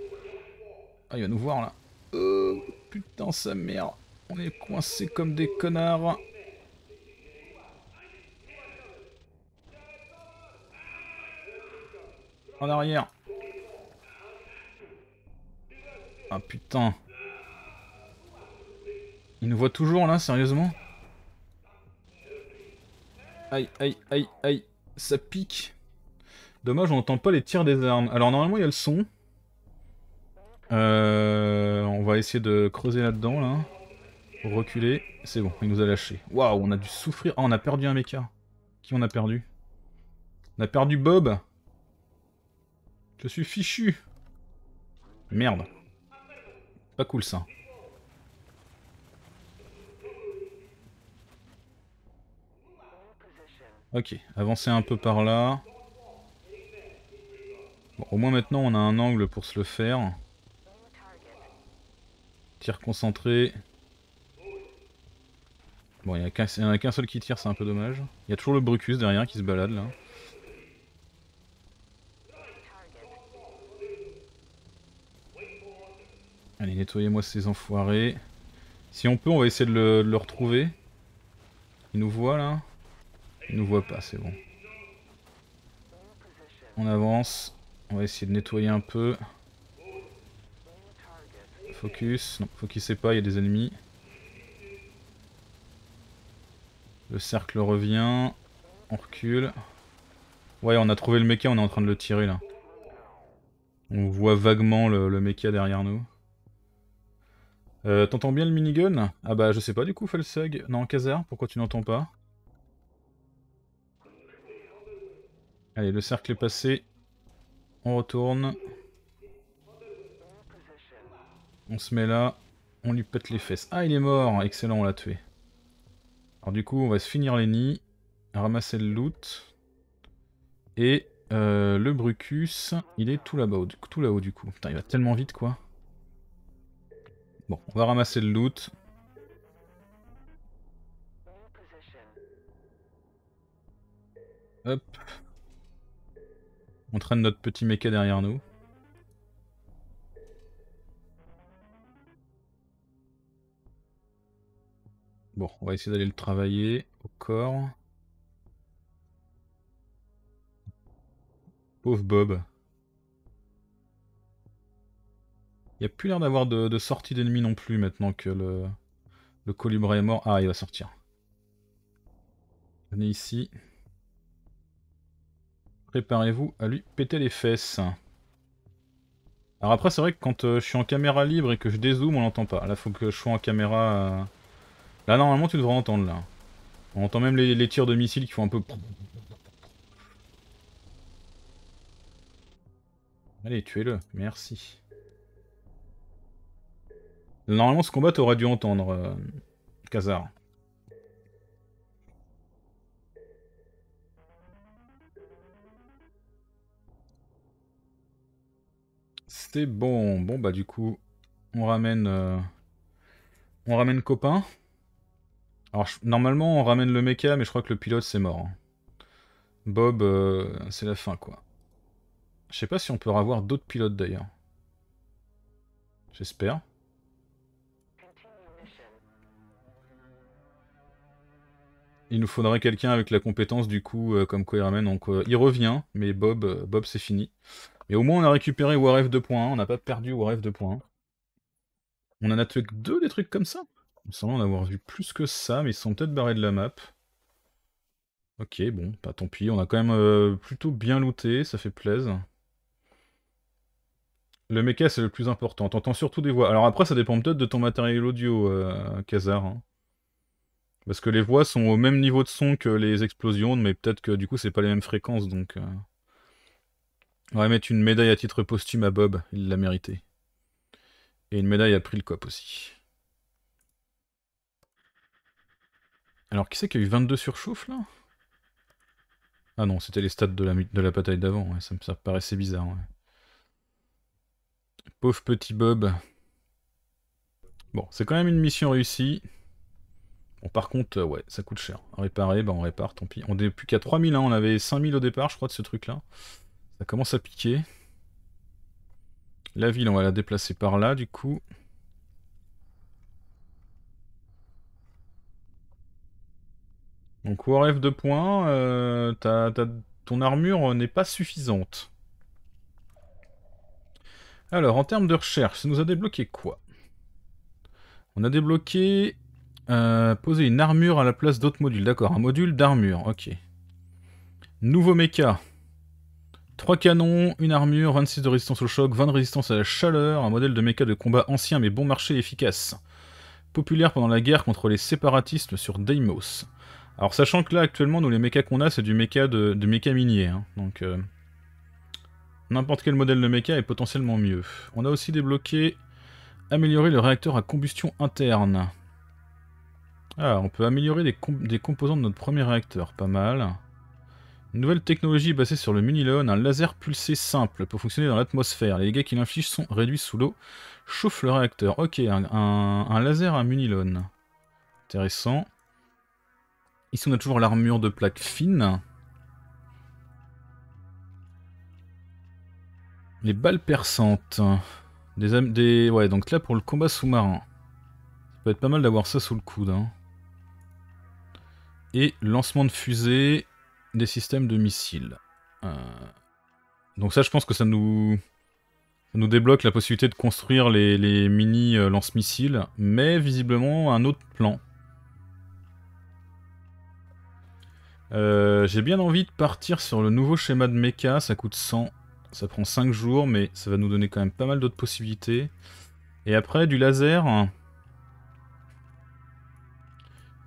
Ah, il va nous voir là. Oh, putain, sa mère. On est coincé comme des connards. En arrière. Ah putain. Il nous voit toujours là, sérieusement Aïe, aïe, aïe, aïe. Ça pique. Dommage, on n'entend pas les tirs des armes. Alors normalement, il y a le son. Euh, on va essayer de creuser là-dedans, là. Reculer. C'est bon, il nous a lâché. Waouh, on a dû souffrir. Ah, on a perdu un mecha. Qui on a perdu On a perdu Bob. Je suis fichu. Merde. Pas cool, ça. Ok, avancer un peu par là. Bon, au moins maintenant on a un angle pour se le faire. Tir concentré. Bon, il n'y en a qu'un seul qui tire, c'est un peu dommage. Il y a toujours le Brucus derrière qui se balade là. Allez, nettoyez-moi ces enfoirés. Si on peut, on va essayer de le, de le retrouver. Il nous voit là Il nous voit pas, c'est bon. On avance. On va essayer de nettoyer un peu focus. Non, sait pas, il y a des ennemis. Le cercle revient. On recule. Ouais, on a trouvé le mecha, on est en train de le tirer là. On voit vaguement le, mecha derrière nous. Euh, t'entends bien le minigun Ah bah je sais pas du coup, seg. Non, Kazar, pourquoi tu n'entends pas Allez, le cercle est passé. On retourne. On se met là, on lui pète les fesses. Ah, il est mort Excellent, on l'a tué. Alors du coup, on va se finir les nids, ramasser le loot. Et euh, le Brucus, il est tout là-bas, tout là-haut du coup. Putain, il va tellement vite, quoi. Bon, on va ramasser le loot. Hop. On traîne notre petit mecha derrière nous. Bon, on va essayer d'aller le travailler au corps. Pauvre Bob. Il n'y a plus l'air d'avoir de, sortie d'ennemis non plus maintenant que le, le est mort. Ah, il va sortir. Venez ici. Préparez-vous à lui péter les fesses. Alors après, c'est vrai que quand euh, je suis en caméra libre et que je dézoome, on l'entend pas. Là, il faut que je sois en caméra... Euh, Là, normalement, tu devrais entendre, là. On entend même les, tirs de missiles qui font un peu... Allez, tuez-le. Merci. Normalement, ce combat, tu aurais dû entendre, euh, C'était bon. Bon, bah, du coup, on ramène... Euh, on ramène copain. Alors, normalement, on ramène le mecha, mais je crois que le pilote, c'est mort. Hein. Bob, euh, c'est la fin, quoi. Je sais pas si on peut avoir d'autres pilotes, d'ailleurs. J'espère. Il nous faudrait quelqu'un avec la compétence, du coup, euh, comme quoi il ramène. Donc, euh, il revient, mais Bob, Bob c'est fini. et au moins, on a récupéré Warf points, on n'a pas perdu Warf points. On en a tué que deux des trucs comme ça il semble en avoir vu plus que ça, mais ils sont peut-être barrés de la map. Ok, bon, pas bah, tant pis. On a quand même euh, plutôt bien looté, ça fait plaisir. Le mecha, c'est le plus important. T'entends surtout des voix. Alors après, ça dépend peut-être de ton matériel audio, euh, Kazar. Hein. Parce que les voix sont au même niveau de son que les explosions, mais peut-être que du coup, c'est pas les mêmes fréquences, donc... Euh. On va mettre une médaille à titre posthume à Bob, il l'a mérité. Et une médaille à cop aussi. Alors, qui c'est qui a eu 22 surchauffe, là Ah non, c'était les stats de la, de la bataille d'avant, ça, me paraissait bizarre, Pauvre petit Bob. Bon, c'est quand même une mission réussie. Bon, par contre, euh, ouais, ça coûte cher. réparer, bah on répare, tant pis. On n'est plus qu'à 3000, hein, on avait 5000 au départ, je crois, de ce truc-là. Ça commence à piquer. La ville, on va la déplacer par là, du coup. Donc WarF de points, euh, ton armure n'est pas suffisante. Alors, en termes de recherche, ça nous a débloqué quoi On a débloqué... Euh, poser une armure à la place d'autres modules. D'accord, un module d'armure, ok. Nouveau méca. 3 canons, une armure, 26 de résistance au choc, 20 de résistance à la chaleur, un modèle de méca de combat ancien mais bon marché et efficace. Populaire pendant la guerre contre les séparatistes sur Deimos. Alors sachant que là actuellement nous les mechas qu'on a c'est du mecha de, minier, hein. donc euh, n'importe quel modèle de mecha est potentiellement mieux. On a aussi débloqué améliorer le réacteur à combustion interne. Ah, on peut améliorer des, composants de notre premier réacteur, pas mal. nouvelle technologie basée sur le munilone un laser pulsé simple pour fonctionner dans l'atmosphère. Les dégâts qu'il inflige sont réduits sous l'eau. Chauffe le réacteur. Ok, un, un laser à Munilon. Intéressant. Ici, on a toujours l'armure de plaque fine. Les balles perçantes. Des, Ouais, donc là, pour le combat sous-marin. Ça peut être pas mal d'avoir ça sous le coude. Hein. Et lancement de fusée des systèmes de missiles. Euh, donc ça, je pense que ça nous... nous débloque la possibilité de construire les mini euh, lance-missiles, mais visiblement un autre plan. Euh, j'ai bien envie de partir sur le nouveau schéma de mecha, ça coûte 100, ça prend 5 jours, mais ça va nous donner quand même pas mal d'autres possibilités. Et après, du laser...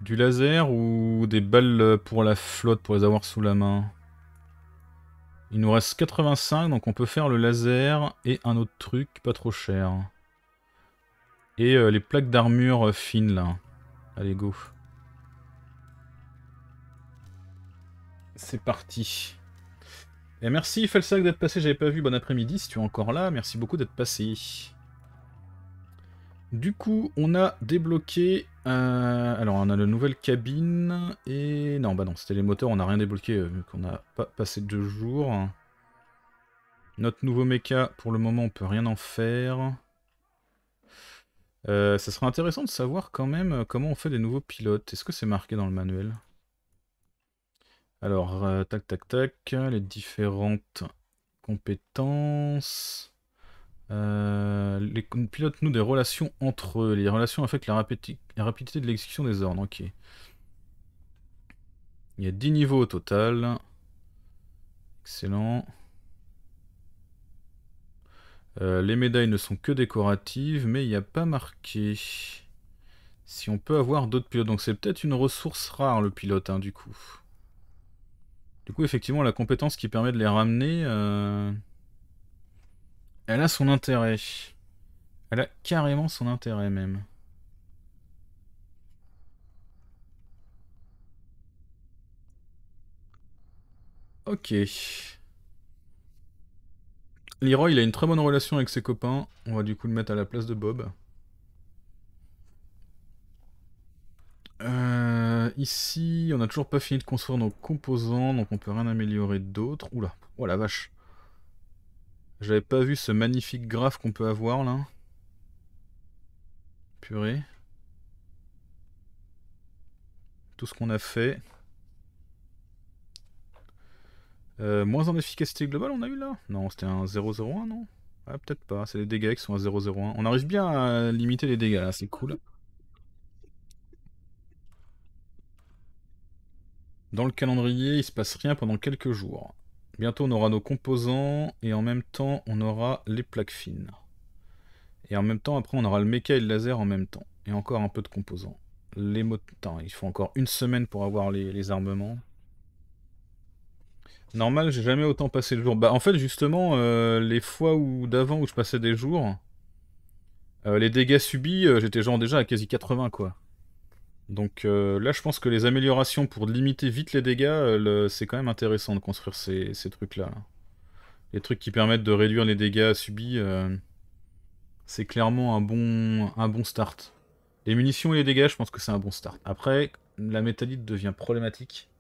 Du laser ou des balles pour la flotte, pour les avoir sous la main Il nous reste 85, donc on peut faire le laser et un autre truc pas trop cher. Et euh, les plaques d'armure euh, fines, là. Allez, go. c'est parti. Et merci sac d'être passé, j'avais pas vu, bon après-midi si tu es encore là, merci beaucoup d'être passé. Du coup, on a débloqué... Alors, on a la nouvelle cabine, et... Non, bah non, c'était les moteurs, on n'a rien débloqué, euh, vu qu'on n'a pas passé deux jours. Notre nouveau méca, pour le moment, on peut rien en faire. Euh, ça serait intéressant de savoir quand même euh, comment on fait des nouveaux pilotes. Est-ce que c'est marqué dans le manuel alors, euh, tac, tac, tac, les différentes compétences. Euh, les pilotes nous des relations entre eux. Les relations affectent la, rapidité de l'exécution des ordres. Ok. Il y a 10 niveaux au total. Excellent. Euh, les médailles ne sont que décoratives, mais il n'y a pas marqué si on peut avoir d'autres pilotes. Donc c'est peut-être une ressource rare le pilote, hein, du coup. Du coup, effectivement, la compétence qui permet de les ramener, euh, elle a son intérêt. Elle a carrément son intérêt même. Ok. Leroy, il a une très bonne relation avec ses copains. On va du coup le mettre à la place de Bob. Euh, ici, on n'a toujours pas fini de construire nos composants, donc on peut rien améliorer d'autre. Oula, oh la vache. J'avais pas vu ce magnifique graphe qu'on peut avoir là. Purée. Tout ce qu'on a fait. Euh, moins en efficacité globale, on a eu là Non, c'était un 001, non Ah, peut-être pas. C'est les dégâts qui sont à 001. On arrive bien à limiter les dégâts là, c'est cool. Dans le calendrier, il se passe rien pendant quelques jours. Bientôt on aura nos composants et en même temps on aura les plaques fines. Et en même temps après on aura le méca et le laser en même temps. Et encore un peu de composants. Les mots il faut encore une semaine pour avoir les, armements. Normal, j'ai jamais autant passé le jour. Bah en fait justement, euh, les fois où d'avant où je passais des jours, euh, les dégâts subis, euh, j'étais genre déjà à quasi 80 quoi. Donc euh, là, je pense que les améliorations pour limiter vite les dégâts, euh, c'est quand même intéressant de construire ces, trucs-là. Les trucs qui permettent de réduire les dégâts subis, euh, c'est clairement un bon, un bon start. Les munitions et les dégâts, je pense que c'est un bon start. Après, la métallite devient problématique.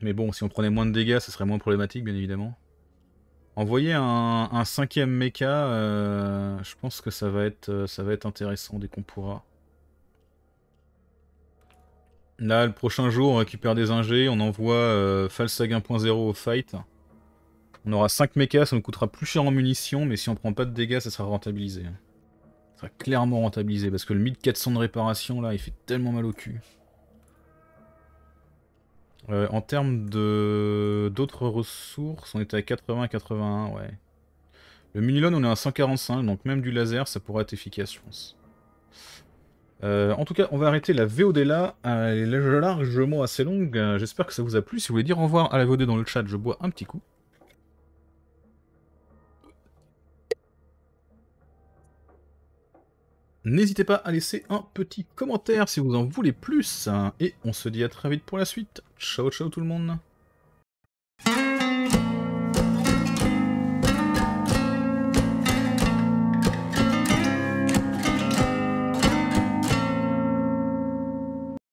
Mais bon, si on prenait moins de dégâts, ce serait moins problématique, bien évidemment. Envoyer un, cinquième mecha, je pense que ça va être, ça va être intéressant dès qu'on pourra. Là, le prochain jour, on récupère des ingés, on envoie euh, 1.0 au fight. On aura 5 mechas, ça nous coûtera plus cher en munitions, mais si on prend pas de dégâts, ça sera rentabilisé. Ça sera clairement rentabilisé, parce que le 1400 de réparation, là, il fait tellement mal au cul. Euh, en termes de d'autres ressources, on est à 80-81, ouais. Le minilon, on est à 145, donc même du laser, ça pourrait être efficace, je pense. Euh, en tout cas, on va arrêter la VOD là. Elle est largement assez longue. Euh, j'espère que ça vous a plu. Si vous voulez dire au revoir à la VOD dans le chat, je bois un petit coup. N'hésitez pas à laisser un petit commentaire si vous en voulez plus. Et on se dit à très vite pour la suite. Ciao, ciao tout le monde.